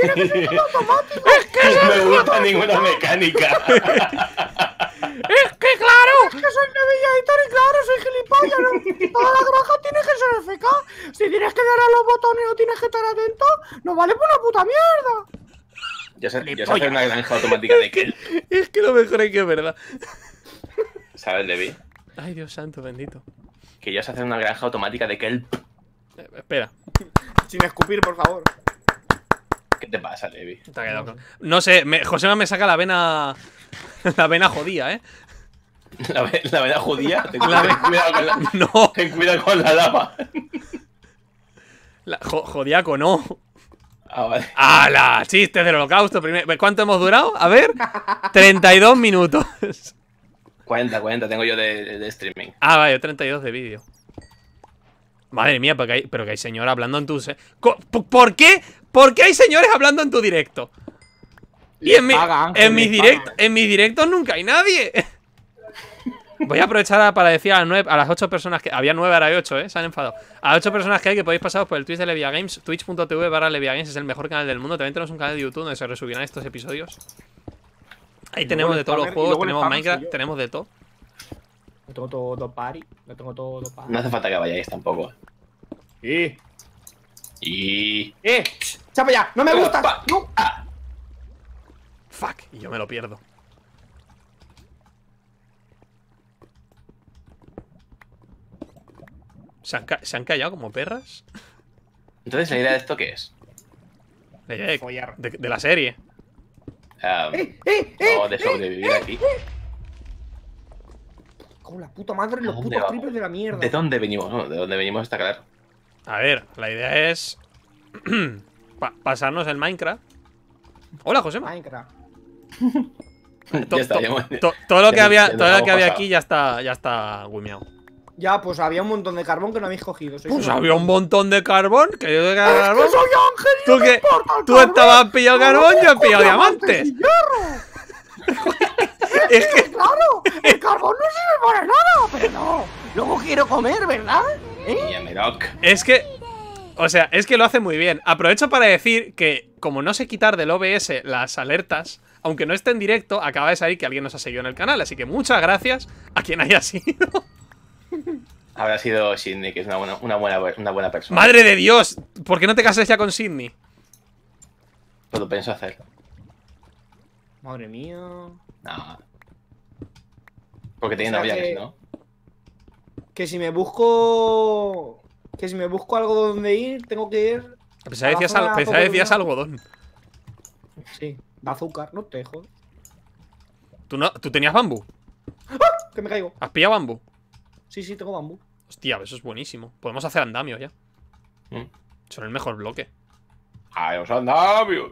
Leviator y no me gusta ninguna mecánica. Es que claro, tiene que ser automático. Es que no me gusta ninguna mecánica. ¡Es que claro! ¡Es que soy Neville y y claro, soy gilipollas! Toda la granja tiene que ser FK. Si tienes que dar a los botones o tienes que estar atento, no vale por una puta mierda. Ya sé ya hace una granja automática de Kelp. es que lo mejor es que es verdad. ¿Sabes, Levi? Ay, Dios santo, bendito. Que ya se hace una granja automática de kelp. Eh, espera. Sin escupir, por favor. ¿Qué te pasa, Levi? No sé, me, Josema me saca la vena La vena jodía, ¿eh? La, vena jodía. no. ten cuidado con la lava. jodiaco, no. Ah, vale. ¡Hala! Chistes del holocausto. Primero. ¿Cuánto hemos durado? A ver. 32 minutos. 40, 40 tengo yo de, streaming. Ah, vale, 32 de vídeo. Madre mía, pero que hay, pero hay hablando en tu... ¿Por qué? ¿Por qué hay señores hablando en tu directo? Y en, mi, en, mis directo, directos nunca hay nadie. Voy a aprovechar para decir a, las ocho personas que. Había 9, ahora hay 8, ¿eh? Se han enfadado. A ocho personas que hay que podéis pasaros por el Twitch de Levia Games, twitch.tv barra Levia Games, es el mejor canal del mundo. También tenemos un canal de YouTube donde se resubirán estos episodios. Ahí tenemos de todos los juegos, tenemos Minecraft, tenemos de todo. Lo tengo todo lo tengo todo No hace falta que vayáis tampoco. Y. Y. ¡Eh! ¡Chapa ya! ¡No me gusta! ¡No! Ah. Fuck, y yo me lo pierdo. ¿Se han, callado como perras? Entonces, ¿la idea de esto qué es? La idea de, la serie. Eh, eh, eh, o de sobrevivir aquí. ¡Con la puta madre los putos de la mierda. ¿De dónde venimos? No? ¿De dónde venimos está claro? A ver, la idea es pasarnos el Minecraft. Hola, José! Minecraft todo lo que había, todo lo que había aquí ya está, ya está guimeado. Ya, pues había un montón de carbón que no habéis cogido. Pues había un montón de carbón que yo carbón. soy ángel, tú que tú estabas pillado carbón, yo he pillado diamantes. es que claro, el carbón no sirve para nada, pero no. Luego quiero comer, ¿verdad? ¿Eh? Es que o sea, es que lo hace muy bien. Aprovecho para decir que como no sé quitar del OBS las alertas, aunque no esté en directo, acaba de salir que alguien nos ha seguido en el canal. Así que muchas gracias a quien haya sido. Habrá sido Sidney, que es una buena, una buena, persona. ¡Madre de Dios! ¿Por qué no te casas ya con Sidney? Pues lo pienso hacer. Madre mía. No. Porque tiene o ¿no? Que si me busco. Que si me busco algo donde ir, tengo que ir. Pensaba que decías, algo, Sí, da azúcar, no te jodas. ¿Tú, no, ¿Tú tenías bambú? ¡Ah! Que me caigo. ¿Has pillado bambú? Sí, sí, tengo bambú. Hostia, eso es buenísimo. Podemos hacer andamios ya. Mm. Son el mejor bloque. ¡Ay, los andamios!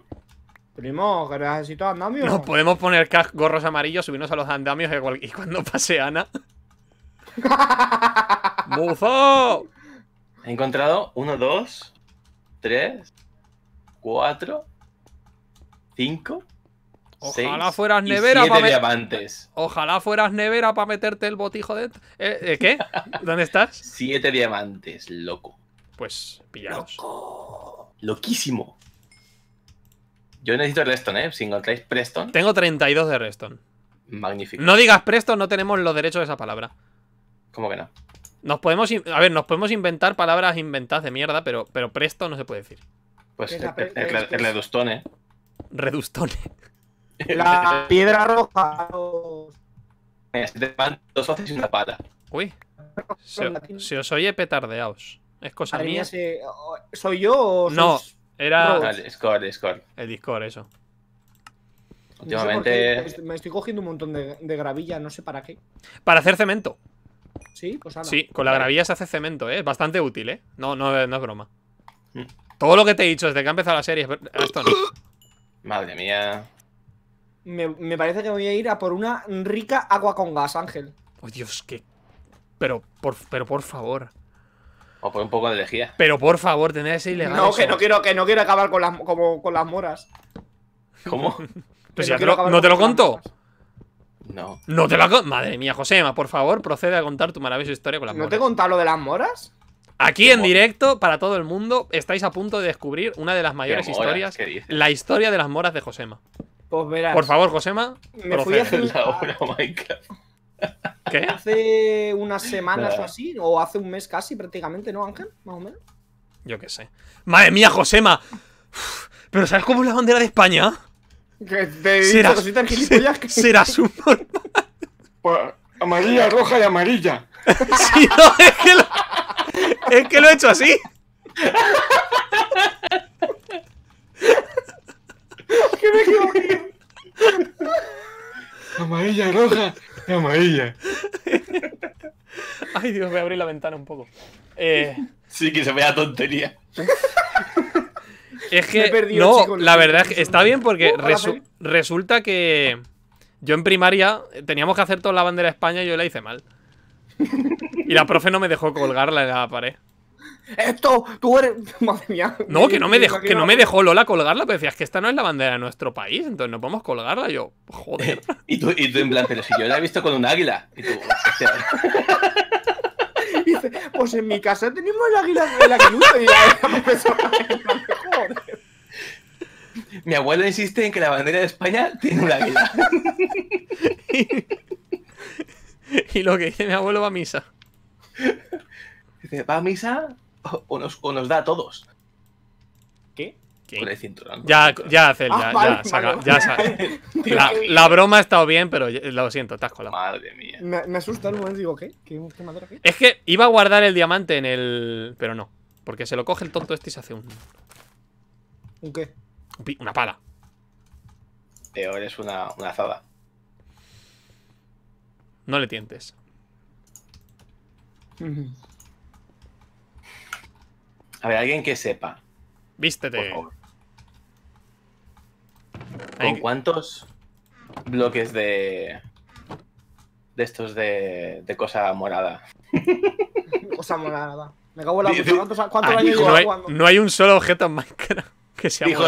Primo, que necesito andamios. Nos podemos poner gorros amarillos, subirnos a los andamios y cuando pase Ana. ¡Buzo! He encontrado uno, dos, tres, cuatro, ¿Cinco? Ojalá fueras nevera para diamantes. Ojalá fueras nevera para meterte el botijo de... Eh, qué ¿Dónde estás? siete diamantes, loco. Pues pillados. Loquísimo. Yo necesito Reston, ¿eh? Si encontráis Preston. Tengo 32 de Reston. Magnífico. No digas presto no tenemos los derechos de esa palabra. ¿Cómo que no? Nos podemos, a ver, nos podemos inventar palabras inventadas de mierda, pero, pero Preston no se puede decir. Pues el, el, eh. Redustone. La piedra roja. Este dos hoces y una pala. Uy. Se, os oye petardeados ¿Es cosa mía? Oh, ¿Soy yo o No, era. el Discord, El Discord, eso. Últimamente. Pues, me estoy cogiendo un montón de, gravilla, no sé para qué. Para hacer cemento. Sí, pues con la gravilla se hace cemento, ¿eh? Es bastante útil, ¿eh? No, no es broma. Mm. Todo lo que te he dicho desde que ha empezado la serie, esto no. Madre mía. Me, parece que voy a ir a por una rica agua con gas, Ángel. Oh, Dios, que… Pero por, pero por favor. O por un poco de lejía. Pero por favor, tenés ese ilegal. No, que no quiero, que no quiero acabar con las, como, con las moras. ¿Cómo? pues ya, no, te lo conto. No. No te lo Madre mía, Josema, por favor, procede a contar tu maravillosa historia con las moras. ¿No te he lo de las moras? Aquí en directo, para todo el mundo, estáis a punto de descubrir una de las mayores historias. La historia de las moras de Josema. Pues Por favor, Josema. Me fui a hacer ¿Qué? Hace unas semanas o así, o hace un mes casi prácticamente, ¿no, Ángel? Más o menos. Yo qué sé. Madre mía, Josema. Pero ¿sabes cómo es la bandera de España? Que te amarilla, roja y amarilla. es, que lo, he hecho así. Amarilla, roja amarilla. Ay, Dios, voy a abrir la ventana un poco. Eh, sí, que se vea tontería. Es que, no, la verdad es que está bien porque uh, resulta que yo en primaria teníamos que hacer toda la bandera de España y yo la hice mal. Y la profe no me dejó colgarla en la pared. Esto, tú eres. Madre mía. No, que no me dejó, que no me dejó Lola colgarla, pero decías que esta no es la bandera de nuestro país, entonces no podemos colgarla. Yo, joder. y, tú, y tú en plan, pero si yo la he visto con un águila. Y tú, pues en mi casa tenemos el águila de la que Mi abuelo insiste en que la bandera de España tiene un águila. y lo que dice mi abuelo va a misa. Dice, va a misa o, nos, nos, da a todos. ¿Qué? Con el cinturón. Ya, ya, ya, ya, ah, saca, ya La, la, broma ha estado bien, pero lo siento, estás colado. Madre mía. Me, asusta el momento, digo, ¿qué? ¿Qué, madre aquí? Es que iba a guardar el diamante en el. Pero no. Porque se lo coge el tonto este y se hace un. ¿Un qué? Una pala. Peor es una, una azada. No le tientes. A ver, alguien que sepa. Vístete. ¿En cuántos bloques de. de estos de. de cosa morada? cosa morada. Me cago la ¿Cuántos, ah, no hay, No hay un solo objeto en Minecraft que sea morado.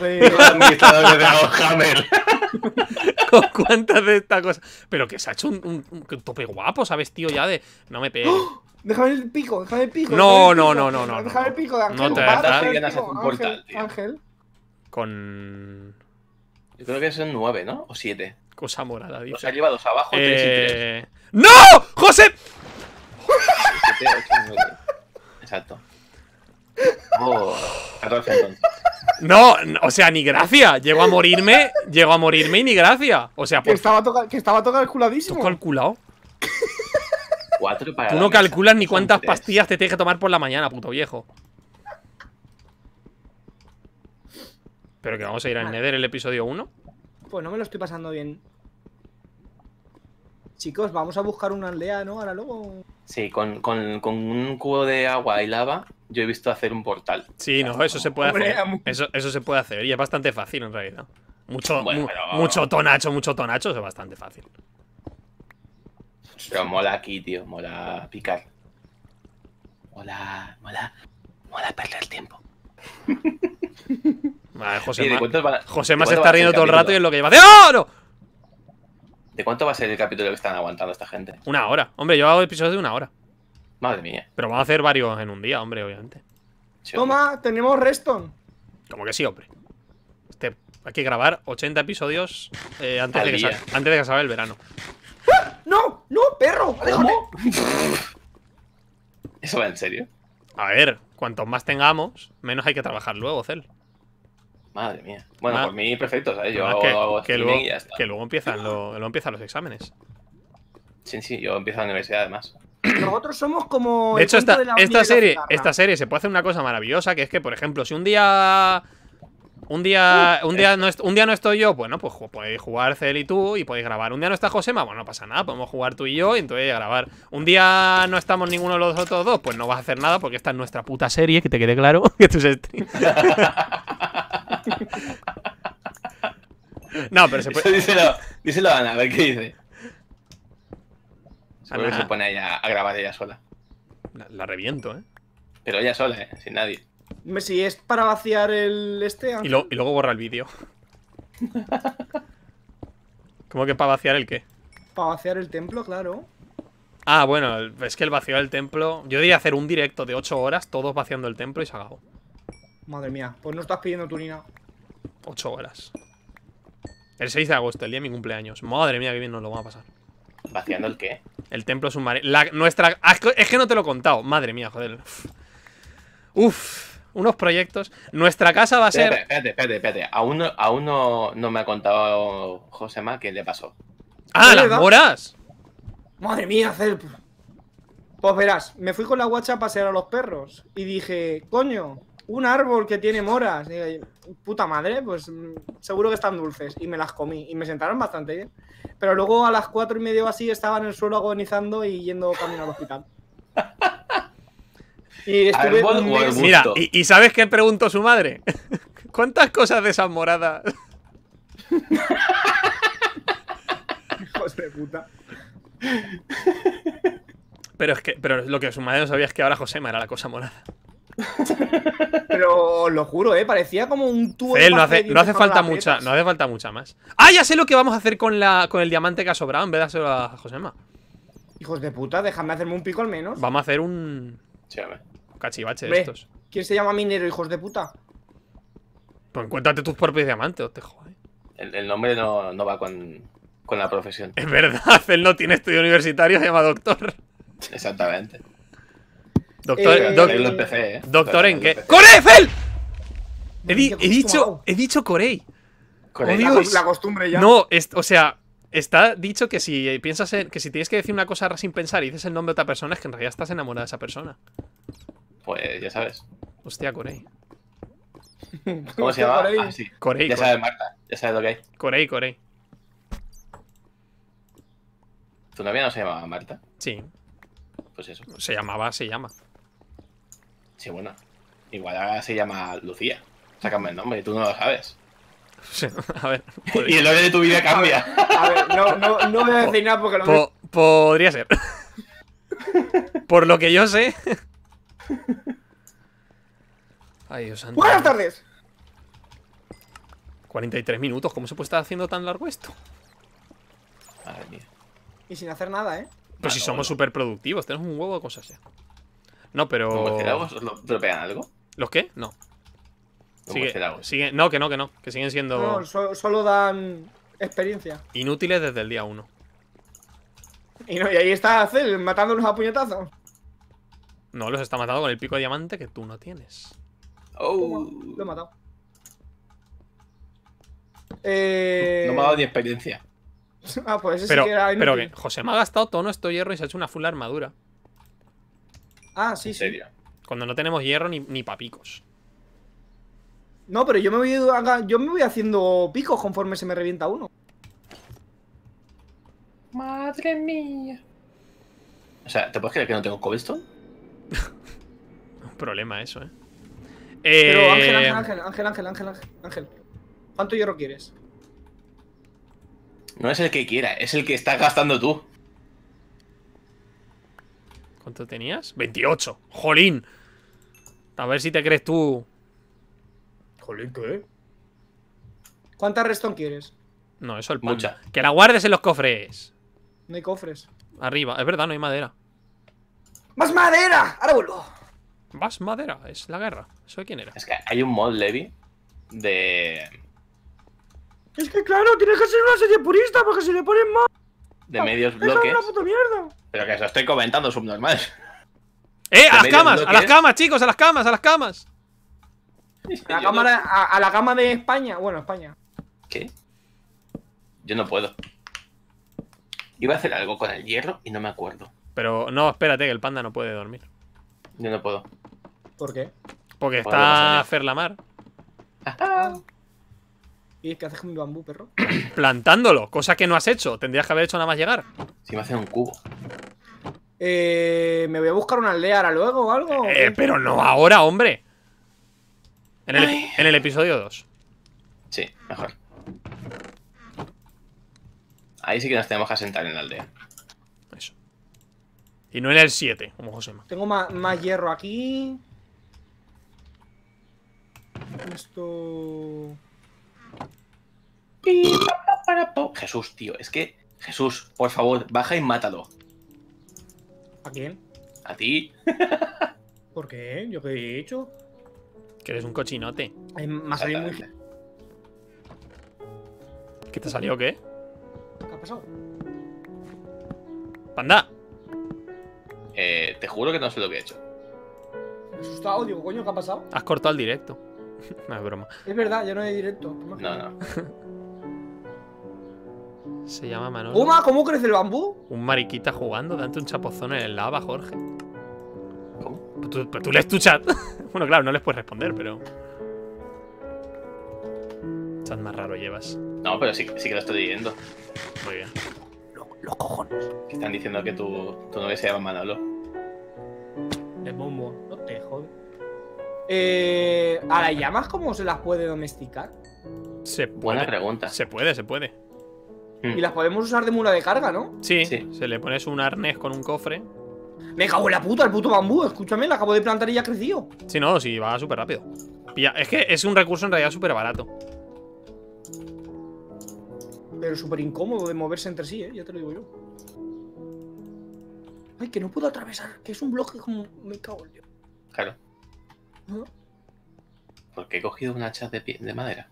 de... administrador de cuántas de estas cosas. Pero que se ha hecho un, tope guapo, ¿sabes, tío? Ya de. No me pegues. Déjame el pico, déjame el pico. No, no, no, no, no. Déjame el pico de Ángel. No te Ángel. Con. Yo creo que son nueve, ¿no? O siete. Cosa morada, tío. Los ha llevado abajo, eh... y tres. ¡No! ¡José! Exacto. No, o sea, ni gracia. Llego a morirme, llego a morirme y ni gracia. O sea, pues. que, estaba todo calculadísimo. ¿Tú calculado? Tú no calculas ni cuántas pastillas te tienes que tomar por la mañana, puto viejo. Pero que vamos a ir al Nether el episodio 1. Pues no me lo estoy pasando bien. Chicos, vamos a buscar una aldea, ¿no? Ahora luego. Sí, con, un cubo de agua y lava, yo he visto hacer un portal. Sí, no, eso se puede hacer. Eso, se puede hacer. Y es bastante fácil en realidad. Mucho, mucho tonacho, mucho tonacho, es bastante fácil. Pero mola aquí, tío, mola picar. Mola, mola, mola perder tiempo. Vale, José, José se está riendo todo el rato y es lo que lleva. ¡Oh, no! ¿De cuánto va a ser el capítulo que están aguantando esta gente? Una hora. Hombre, yo hago episodios de una hora. Madre mía. Pero vamos a hacer varios en un día, hombre, obviamente. Toma, tenemos Reston. Como que sí, hombre. Este, hay que grabar 80 episodios eh, antes, de que antes, de el verano. ¡Ah! ¡No! ¡No, perro! ¿Eso va en serio? A ver, cuantos más tengamos, menos hay que trabajar luego, Cel. Madre mía. Bueno, por mí perfecto, ¿sabes? Yo que, luego, y ya está. que luego empiezan, lo, empiezan los exámenes. Sí, sí, yo empiezo la universidad además. Nosotros somos como. De hecho, esta, serie, esta serie se puede hacer una cosa maravillosa, que es que, por ejemplo, si un día. Un día, un día, no, un día no estoy yo, bueno, pues podéis jugar Cel y tú y podéis grabar. Un día no está Josema, bueno, no pasa nada, podemos jugar tú y yo y entonces grabar. Un día no estamos ninguno de los otros dos, pues no vas a hacer nada porque esta es nuestra puta serie, que te quede claro, que se streams. No, pero se puede. díselo, a Ana, a ver qué dice. se pone a, grabar ella sola. La, reviento, ¿eh? Pero ella sola, ¿eh? Sin nadie. Si es para vaciar el este. Y, luego borra el vídeo. ¿Cómo que para vaciar el qué? Para vaciar el templo, claro. Ah, bueno, es que el vacío el templo. Yo diría hacer un directo de 8 horas, todos vaciando el templo y se acabó. Madre mía, pues no estás pidiendo tu nina. 8 horas. El 6 de agosto, el día de mi cumpleaños. Madre mía, qué bien nos lo vamos a pasar. ¿Vaciando el qué? El templo submarino. nuestra. Ah, es que no te lo he contado. Madre mía, joder. Uf. Unos proyectos. Nuestra casa va a ser. Espérate, espérate, espérate. Aún, no, aún no, me ha contado Josema qué le pasó. ¡Ah, las moras! Madre mía, Cel. Pues verás, me fui con la guacha a pasear a los perros. Y dije, coño, un árbol que tiene moras. puta madre, pues mm, seguro que están dulces. Y me las comí y me sentaron bastante bien. Pero luego a las cuatro y medio así estaba en el suelo agonizando y yendo camino al hospital. y estuve Mira, ¿y, sabes qué preguntó su madre? ¿Cuántas cosas de esas moradas? Hijos de puta. Pero es que pero lo que su madre no sabía es que ahora Josema era la cosa morada. Pero lo juro, eh, parecía como un tubo. no, hace, no hace falta mucha, no hace falta mucha más. ¡Ah, ya sé lo que vamos a hacer con, la, con el diamante que ha sobrado en vez de hacerlo a Josema! Hijos de puta, déjame hacerme un pico al menos. Vamos a hacer un. cachivache de estos. ¿Quién se llama minero, hijos de puta? Pues encuéntrate tus propios diamantes, te jode. El, nombre no, va con, con la profesión. Es verdad, él no tiene estudio universitario, se llama doctor. Exactamente. Doctor, eh, eh. Doctor en qué. ¡Corey, Fel! He, dicho, he dicho Corey. Oh, la, costumbre ya. No, o sea, está dicho que si piensas en, que si tienes que decir una cosa sin pensar y dices el nombre de otra persona, es que en realidad estás enamorada de esa persona. Pues ya sabes. Hostia, Corey. ¿Cómo se llama? Corey. Ah, ya sabes, Marta. Ya sabes lo que hay. Corey, Corey. ¿Tu novia no se llamaba Marta? Sí. Pues eso. Se llamaba, se llama. Sí, bueno. Igual ahora se llama Lucía. Sácame el nombre y tú no lo sabes. a ver. y el orden de tu vida cambia. A ver, no, no, no, voy a decir nada porque lo. podría ser. Por lo que yo sé. Ay, Dios santo. Buenas tardes. 43 minutos, ¿cómo se puede estar haciendo tan largo esto? Madre mía. Y sin hacer nada, ¿eh? Pues si somos superproductivos. súper productivos, tenemos un huevo de cosas así. No, pero. ¿Los lo algo? ¿Los qué? No. Sigue, no, que no, que no. Que siguen siendo. No, solo dan experiencia. Inútiles desde el día uno. Y, ahí está Cell matándolos a puñetazos. No, los está matando con el pico de diamante que tú no tienes. Oh. Lo he matado. Eh, no me ha dado ni experiencia. ah, pues ese sí que era inútil. Pero que José me ha gastado todo nuestro hierro y se ha hecho una full armadura. Ah, sí, sí. Cuando no tenemos hierro ni, ni papicos. No, pero yo me voy yo me voy haciendo picos conforme se me revienta uno. Madre mía. O sea, ¿te puedes creer que no tengo cobblestone? Un problema eso, ¿eh? Pero eh, Ángel, Ángel, Ángel, Ángel, Ángel, Ángel. ¿Cuánto hierro quieres? No es el que quiera, es el que estás gastando tú. ¿Cuánto tenías? 28. Jolín. A ver si te crees tú. Jolín, ¿qué? ¿Cuánta restón quieres? No, eso el pucha. Que la guardes en los cofres. No hay cofres. Arriba. Es verdad, no hay madera. ¡Más madera! Ahora vuelvo. Más madera. Es la guerra. ¿Eso quién era? Es que hay un mod, Levi, de... Es que claro, tienes que ser una serie purista porque si le ponen mod de medios ¡Oh! bloques. Pero que eso estoy comentando, subnormales. ¡Eh! ¡A las camas! ¡A las camas, chicos! ¡A las camas! ¡A las camas! A la, cama de España. Bueno, España. ¿Qué? Yo no puedo. Iba a hacer algo con el hierro y no me acuerdo. Pero no, espérate, que el panda no puede dormir. Yo no puedo. ¿Por qué? Porque está Mar ¿Y qué haces con mi bambú, perro? Plantándolo, cosa que no has hecho. Tendrías que haber hecho nada más llegar. Si me hacen un cubo. Eh, me voy a buscar una aldea ahora luego o algo. Eh, pero no ahora, hombre. En el, episodio 2. Sí, mejor. Ahí sí que nos tenemos que asentar en la aldea. Eso. Y no en el 7, como Josema. Tengo más hierro aquí. Esto... Jesús, tío, es que. Jesús, por favor, baja y mátalo. ¿A quién? A ti. ¿Por qué? ¿Yo qué he hecho? Que eres un cochinote. me ha ¿Qué te salió qué? ¿Qué ha pasado? ¡Panda! Eh, te juro que no sé lo que he hecho. Me he asustado, digo, coño, ¿qué ha pasado? Has cortado el directo. no es broma. Es verdad, ya no hay directo. Pues no, no. Se llama Manolo. ¿Cómo crece el bambú? Un mariquita jugando, Date un chapozón en el lava, Jorge. ¿Cómo? Pero pues pues tú lees tu chat. bueno, claro, no les puedes responder, pero. Chat más raro llevas. No, pero sí, que lo estoy leyendo. Muy bien. Los, cojones. Están diciendo que tu, novia se llama Manolo. De bombo, no te jodas. Eh, ¿A las llamas cómo se las puede domesticar? Se puede. Buena pregunta. Se puede, se puede. Mm. Y las podemos usar de mula de carga, ¿no? Sí, se le pones un arnés con un cofre. Me cago en la puta, el puto bambú, escúchame, la acabo de plantar y ya ha crecido. Sí, no, sí, va súper rápido. Es que es un recurso en realidad súper barato. Pero súper incómodo de moverse entre sí, ¿eh? ya te lo digo yo. Ay, que no puedo atravesar, que es un bloque como. Me cago en Dios. Claro. Porque he cogido un hacha de, de madera.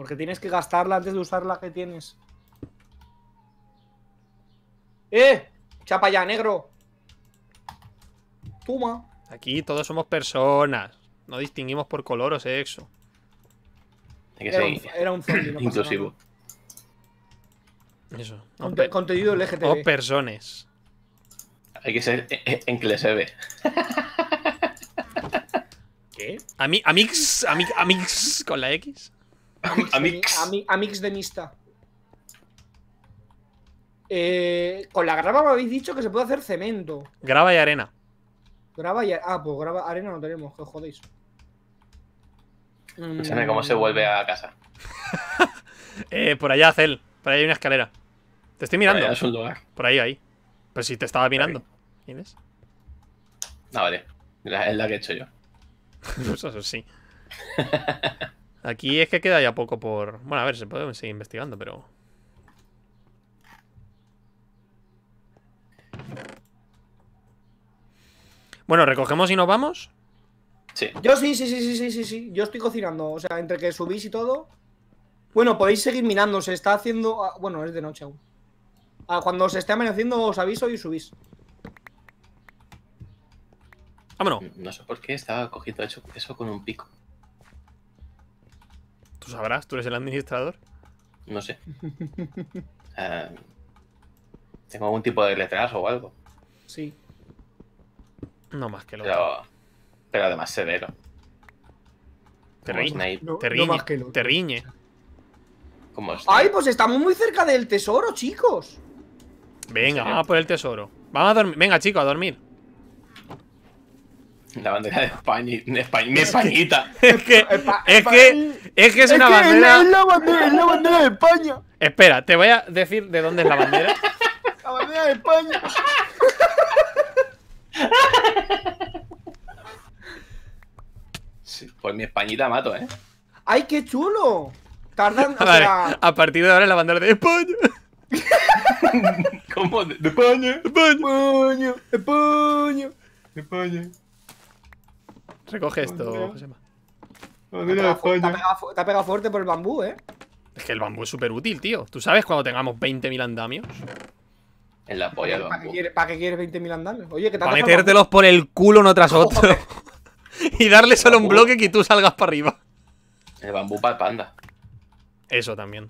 Porque tienes que gastarla antes de usar la que tienes. ¡Eh! Chapa ya, negro. Tuma. Aquí todos somos personas. No distinguimos por color o sexo. Hay que era, era un Inclusivo. Eso. contenido LGTB. O personas. Hay que ser e-, e-, en ve ¿Qué? a ¿Amix? a ¿Amix con la X? Amix. Amix. De, Mista. Eh, con la grava me habéis dicho que se puede hacer cemento. Grava y arena. Grava y arena. Ah, pues grava, arena no tenemos, que jodéis. Escúchame pues mm. cómo se vuelve a casa. Eh, por allá, Cel. Por ahí hay una escalera. Te estoy mirando. Por, es un lugar. por ahí, ahí. pero si te estaba mirando. ¿Tienes? Ah, vale. es la que he hecho yo. pues eso sí. Aquí es que queda ya poco por... Bueno, a ver, se puede seguir investigando, pero... Bueno, ¿recogemos y nos vamos? Sí. Yo sí, sí, sí, sí, sí, sí, sí. Yo estoy cocinando. O sea, entre que subís y todo... Bueno, podéis seguir mirando. Se está haciendo... Ah, bueno, es de noche aún. Ah, cuando se esté amaneciendo os aviso y subís. Vámonos. No sé por qué estaba cogiendo eso con un pico. Tú sabrás, tú eres el administrador. No sé. Eh, ¿Tengo algún tipo de letras o algo? Sí. No más que lo pero, además severo. Te riñe. No, te riñe. Ay, pues estamos muy cerca del tesoro, chicos. Venga, vamos a por el tesoro. Vamos a dormir. Venga, chicos, a dormir. La bandera de España, Españita. es que, es que, es que es, una bandera... Es la, bandera. Es la bandera de España. Espera, te voy a decir de dónde es la bandera. la bandera de España. Sí, pues mi Españita mato, ¿eh? ¡Ay, qué chulo! A partir de ahora es la bandera de España. ¿Cómo? De España, España. España, España. España. Recoge esto, Josema. te, ha pegado, fuerte por el bambú, ¿eh? Es que el bambú es súper útil, tío. ¿Tú sabes cuando tengamos 20.000 andamios? En la polla del ¿Para qué quieres, 20.000 andamios? Oye, que Para metértelos por el culo uno tras otro. y darle solo un bloque que tú salgas para arriba. El bambú para el panda. Eso también.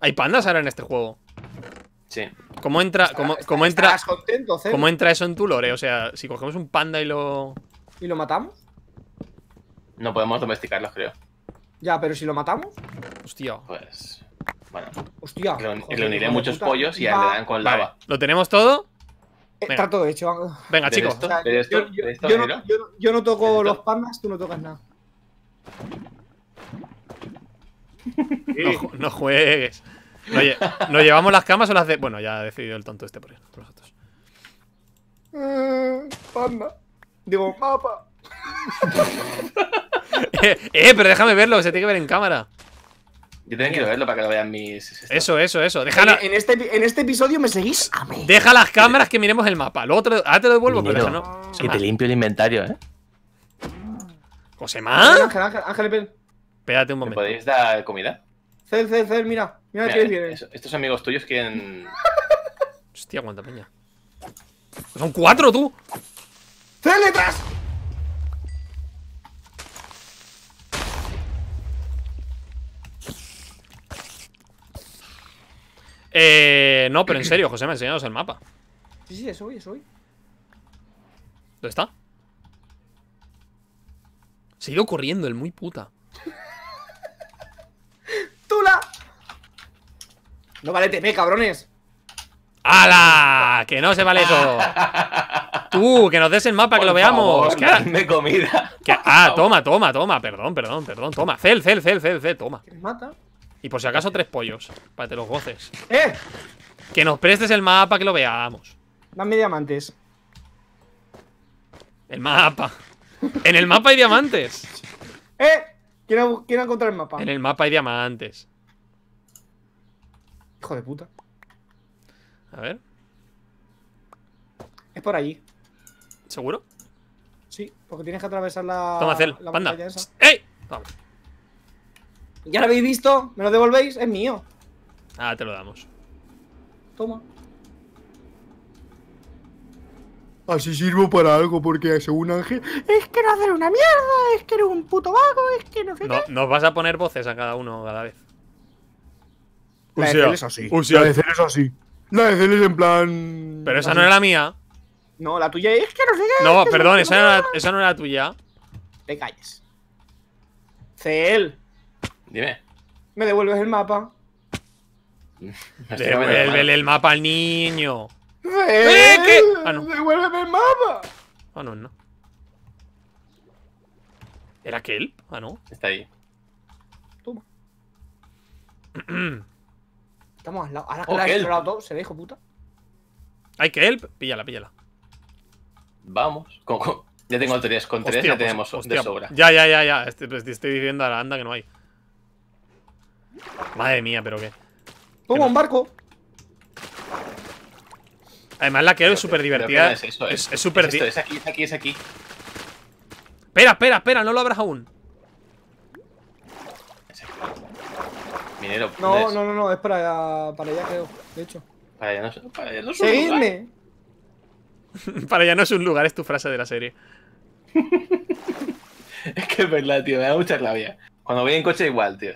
¿Hay pandas ahora en este juego? Sí. ¿Cómo entra, cómo, entra, ¿cómo entra eso en tu lore? O sea, si cogemos un panda y lo... ¿Y lo matamos? No podemos domesticarlos, creo. Ya, pero si lo matamos. Hostia. Pues. Bueno. Hostia. Le, uniré muchos pollos y ya le dan con lava. ¿Lo tenemos todo? Eh, está todo hecho. Venga, chicos. Yo no toco los pandas, tú no tocas nada. No, juegues. ¿No llevamos las camas o las de.? Bueno, ya ha decidido el tonto este por eh, panda. Digo, mapa. eh, pero déjame verlo, se tiene que ver en cámara. Yo también quiero verlo para que lo vean mis. Eso, eso, eso. Déjala. Eh, en, este, en este episodio me seguís Deja las cámaras que miremos el mapa. Lo ahora te lo devuelvo, pero no. Que te limpio el inventario, ¿eh? más. Ángel, Ángel, Ángel, Espérate un momento. ¿Me podéis dar comida? Cel, cel, cel, mira. Mira, qué estos amigos tuyos quieren. Hostia, cuánta peña. Son cuatro, tú. ¡Cel detrás! Eh, no, pero en serio, José, me ha enseñado el mapa. Sí, sí, eso hoy, eso hoy. ¿Dónde está? Se ha ido corriendo el muy puta. ¡Tula! No vale TP, cabrones. ¡Hala! ¡Que no se vale eso! Tú, que nos des el mapa, que lo veamos. Favor, que, comida. ah, toma, toma, toma. Perdón, perdón, perdón. Toma. Cel, cel, cel, cel, cel. Toma. Te mata? Y por si acaso, tres pollos. Para que te los goces. ¡Eh! Que nos prestes el mapa que lo veamos. Dame diamantes. El mapa. en el mapa hay diamantes. ¡Eh! Quiero, encontrar el mapa. En el mapa hay diamantes. Hijo de puta. A ver. Es por allí. ¿Seguro? Sí, porque tienes que atravesar la. Toma, Cel, panda. Vamos. ¿Ya lo habéis visto? ¿Me lo devolvéis? Es mío. Ah, te lo damos. Toma. Así sirvo para algo, porque según Ángel. Es que no hacer una mierda, es que eres un puto vago, es que no sé. No, qué. Nos vas a poner voces a cada uno cada vez. La de es así. La de es así. La de es en plan. Pero esa no era la mía. No, la tuya es que no sé qué. No, perdón, esa no, era, la tuya. Te calles. Cel. Dime. Me devuelves el mapa. Devuélvele el mapa al niño. ¿Eh? ¿Eh? ¿Qué? Ah, no. ¡Devuélveme el mapa! Ah, no, no. ¿Era aquel? Ah, no. Está ahí. Toma. Estamos al lado. Ahora que oh, se ve, hijo puta. ¿Hay que help? Píllala, píllala. Vamos. Con, Ya tengo tres, con tres ya pues, tenemos de sobra. Ya, ya, ya, ya. Estoy, pues, estoy diciendo a la anda que no hay. Madre mía, pero qué. ¡Toma un barco! Además, la que es súper divertida. Es súper es, es, es, es aquí, es aquí, es aquí. Espera, espera, espera, no lo abras aún. Minero. No, no, no, no, es para allá, creo, de hecho. Para allá no, para allá no es un Seguidme. para allá no es un lugar, es tu frase de la serie. es que es verdad, tío, me da mucha clave Cuando voy en coche igual, tío.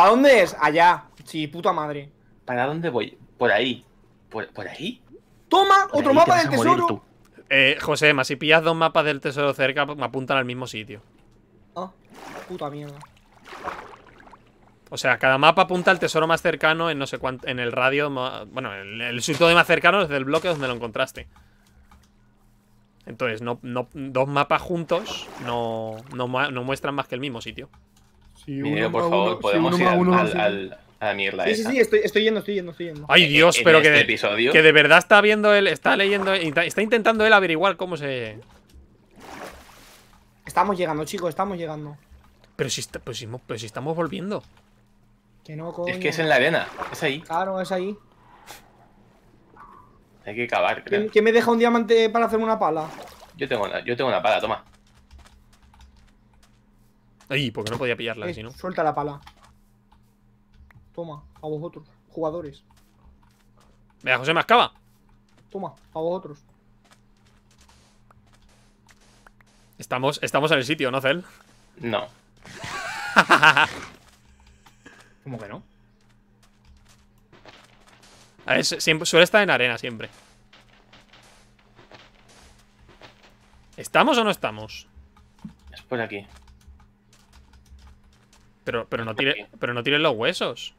¿Para dónde es? Allá. Sí, puta madre. ¿Para dónde voy? Por ahí. ¿Por, ahí? ¡Toma! ¡Otro mapa del tesoro! Eh, José, Eh, si pillas dos mapas del tesoro cerca, me apuntan al mismo sitio. Ah, puta mierda. O sea, cada mapa apunta al tesoro más cercano en no sé cuánto. En el radio. Bueno, el, sitio de más cercano es del bloque donde lo encontraste. Entonces, no, dos mapas juntos no muestran más que el mismo sitio por favor, podemos ir al, a la Sí, sí, sí, estoy, yendo, estoy yendo, estoy yendo. Ay, Dios, pero que, este de, episodio... que de verdad está viendo él, está leyendo, está intentando él averiguar cómo se. Estamos llegando, chicos, estamos llegando. Pero si, pues pues estamos volviendo. Que Es que es en la arena, es ahí. Claro, es ahí. Hay que cavar, creo. ¿Quién me deja un diamante para hacerme una pala? Yo tengo yo tengo una pala, toma. Ay, porque no podía pillarla, eh, si no. Suelta la pala. Toma, a vosotros, jugadores. Vea, José acaba Toma, a vosotros. Estamos, estamos en el sitio, ¿no, Cel? No. ¿Cómo que no? A ver, siempre, suele estar en arena siempre. ¿Estamos o no estamos? Es por aquí. Pero, pero, no tire, pero no tires los huesos.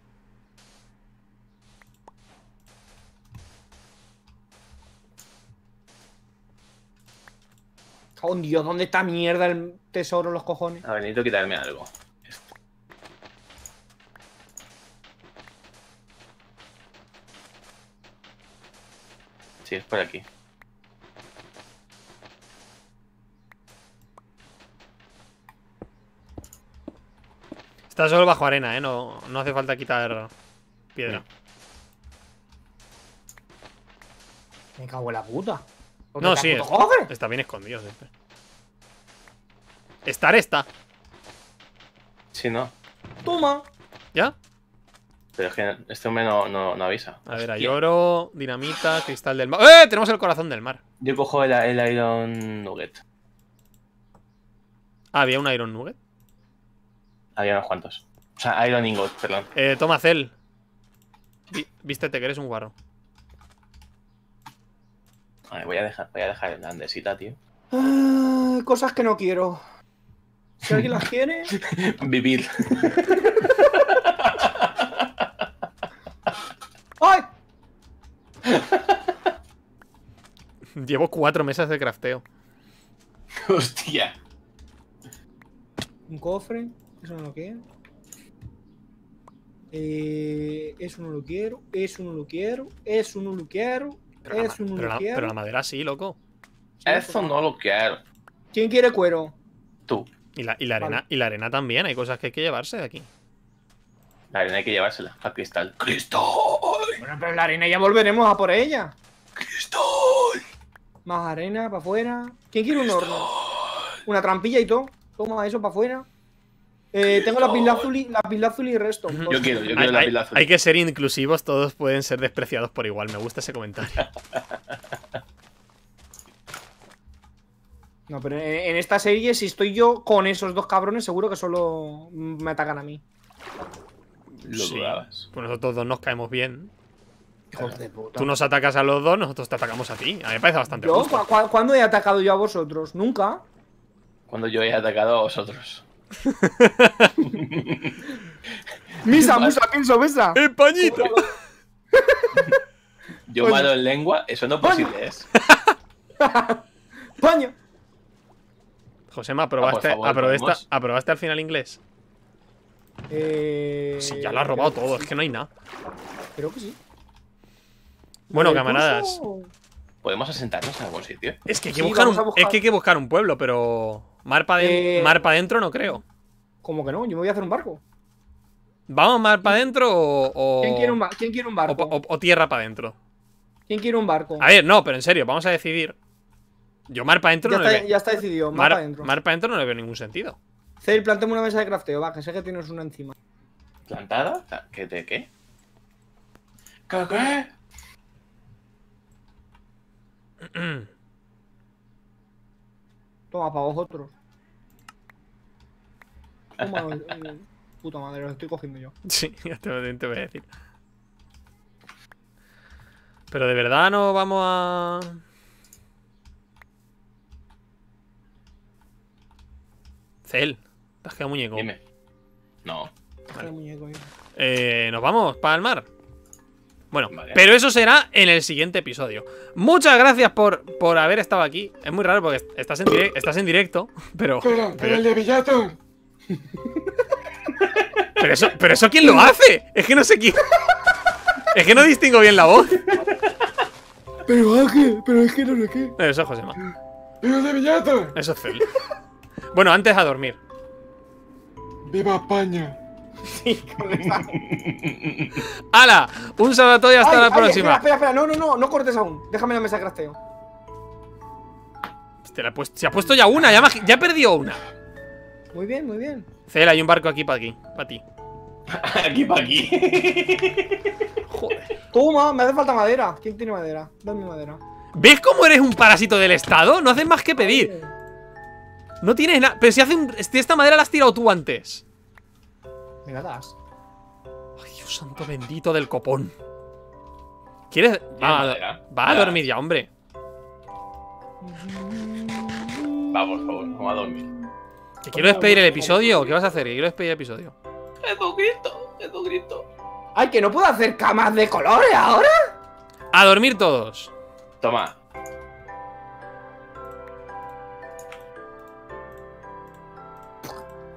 Oh, Dios, ¿dónde está mierda el tesoro, los cojones? A ah, ver, necesito quitarme algo. Sí, es por aquí. Está solo bajo arena, ¿eh? No, hace falta quitar piedra. Me cago en la puta. No, sí. está bien escondido Estar está. Sí, no. Toma. ¿Ya? Pero es que este hombre no, avisa. A ver, hay oro, dinamita, cristal del mar. ¡Eh! Tenemos el corazón del mar. Yo cojo el, el Iron Nugget. Ah, había un Iron Nugget. Había unos cuantos. O sea, Iron perdón. Eh, toma Cel. vístete, que eres un guarro. Vale, voy a dejar, voy a dejar la andesita, tío. Ah, cosas que no quiero. Si alguien las quiere. Vivir. ¡Ay! Llevo cuatro mesas de crafteo. Hostia. Un cofre. Eso no lo quiero. Eh, eso no lo quiero. Eso no lo quiero. Eso no lo quiero. Pero eso no lo la, quiero. Pero la madera sí, loco. Eso no lo quiero. ¿Quién quiere cuero? Tú. Y la, arena, y la arena también. Hay cosas que hay que llevarse de aquí. La arena hay que llevársela a cristal. ¡Cristal! Bueno, pero la arena ya volveremos a por ella. ¡Cristal! Más arena para afuera. ¿Quién quiere un horno? Una trampilla y todo. Toma eso para afuera. Eh, tengo la pila azul y la azul y resto. Yo pues quiero, yo quiero hay, la pila azul. Hay, que ser inclusivos, todos pueden ser despreciados por igual. Me gusta ese comentario. No, pero en esta serie, si estoy yo con esos dos cabrones, seguro que solo me atacan a mí. Lo dudabas. Pues nosotros dos nos caemos bien. Hijos de puta. Tú nos atacas a los dos, nosotros te atacamos a ti. A mí me parece bastante ¿Yo? ¿Cuándo he atacado yo a vosotros? Nunca. Cuando yo he atacado a vosotros. misa, musa, pinzo, mesa. El pañito. Yo malo en lengua, eso no posible es. ¿eh? Paño. José ¿aprobaste, ah, ¿aprobaste, al final inglés? Eh, si ya lo has robado todo, es que no hay nada. Creo que sí. Bueno, camaradas, ¿Podemos asentarnos en algún sitio? Es que hay que, buscar, un, Es que, hay que buscar un pueblo, pero mar para adentro eh, no creo. ¿Cómo que no? Yo me voy a hacer un barco. ¿Vamos mar para adentro o, ¿Quién, quiere un barco? O, tierra para adentro. ¿Quién quiere un barco? A ver, no, pero en serio, vamos a decidir. Yo mar para adentro no le veo. Ya está decidido, mar, para adentro. Mar para adentro no le veo ningún sentido. Cel, plantemos una mesa de crafteo, va, que sé que tienes una encima. ¿Plantada? ¿Qué de qué? ¿Qué? qué? Toma, para vosotros. Toma, eh, eh, puta madre, lo estoy cogiendo yo. Sí, ya te, voy a decir. Pero de verdad no vamos a... Cel, te has quedado muñeco. Dime. No. quedado Muñeco, eh, Nos vamos, para el mar. Bueno, pero eso será en el siguiente episodio. Muchas gracias por, por haber estado aquí. Es muy raro porque estás en, estás en directo, pero... Pero, el de Villato. Pero eso, pero ¿quién lo hace? Es que no sé quién... Es que no distingo bien la voz. Pero pero es que no sé qué. Eh, eso es ¡Pero el de Villato! Eso es Bueno, antes a dormir. ¡Viva España! ¡Hala! Un saludo y hasta la próxima. Espera, espera, no, no, no, no cortes aún. Déjame la mesa de crafteo. se ha puesto ya una, ya, ya perdió una. Muy bien, muy bien. Cela, hay un barco aquí para aquí, para ti. aquí para aquí. Joder. Toma, me hace falta madera. ¿Quién tiene madera? Dame madera. ¿Ves cómo eres un parásito del Estado? No haces más que pedir. No tienes nada. Pero si hace esta madera la has tirado tú antes. ¿Me das? Ay, Dios santo bendito del copón. ¿Quieres...? Va, va a dormir ya, hombre. Va, por favor, vamos a dormir. ¿Te quiero despedir el episodio? ¿Qué vas a hacer? quiero despedir el episodio. Jesucristo, grito Ay, que no puedo hacer camas de colores ahora. A dormir todos. Toma,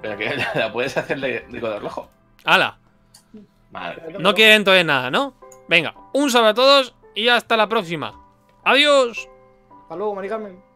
Pero que la, puedes hacerle de, de color rojo. ¡Hala! No quieren entonces nada, ¿no? Venga, un saludo a todos y hasta la próxima. ¡Adiós! Hasta luego, Maricarmen.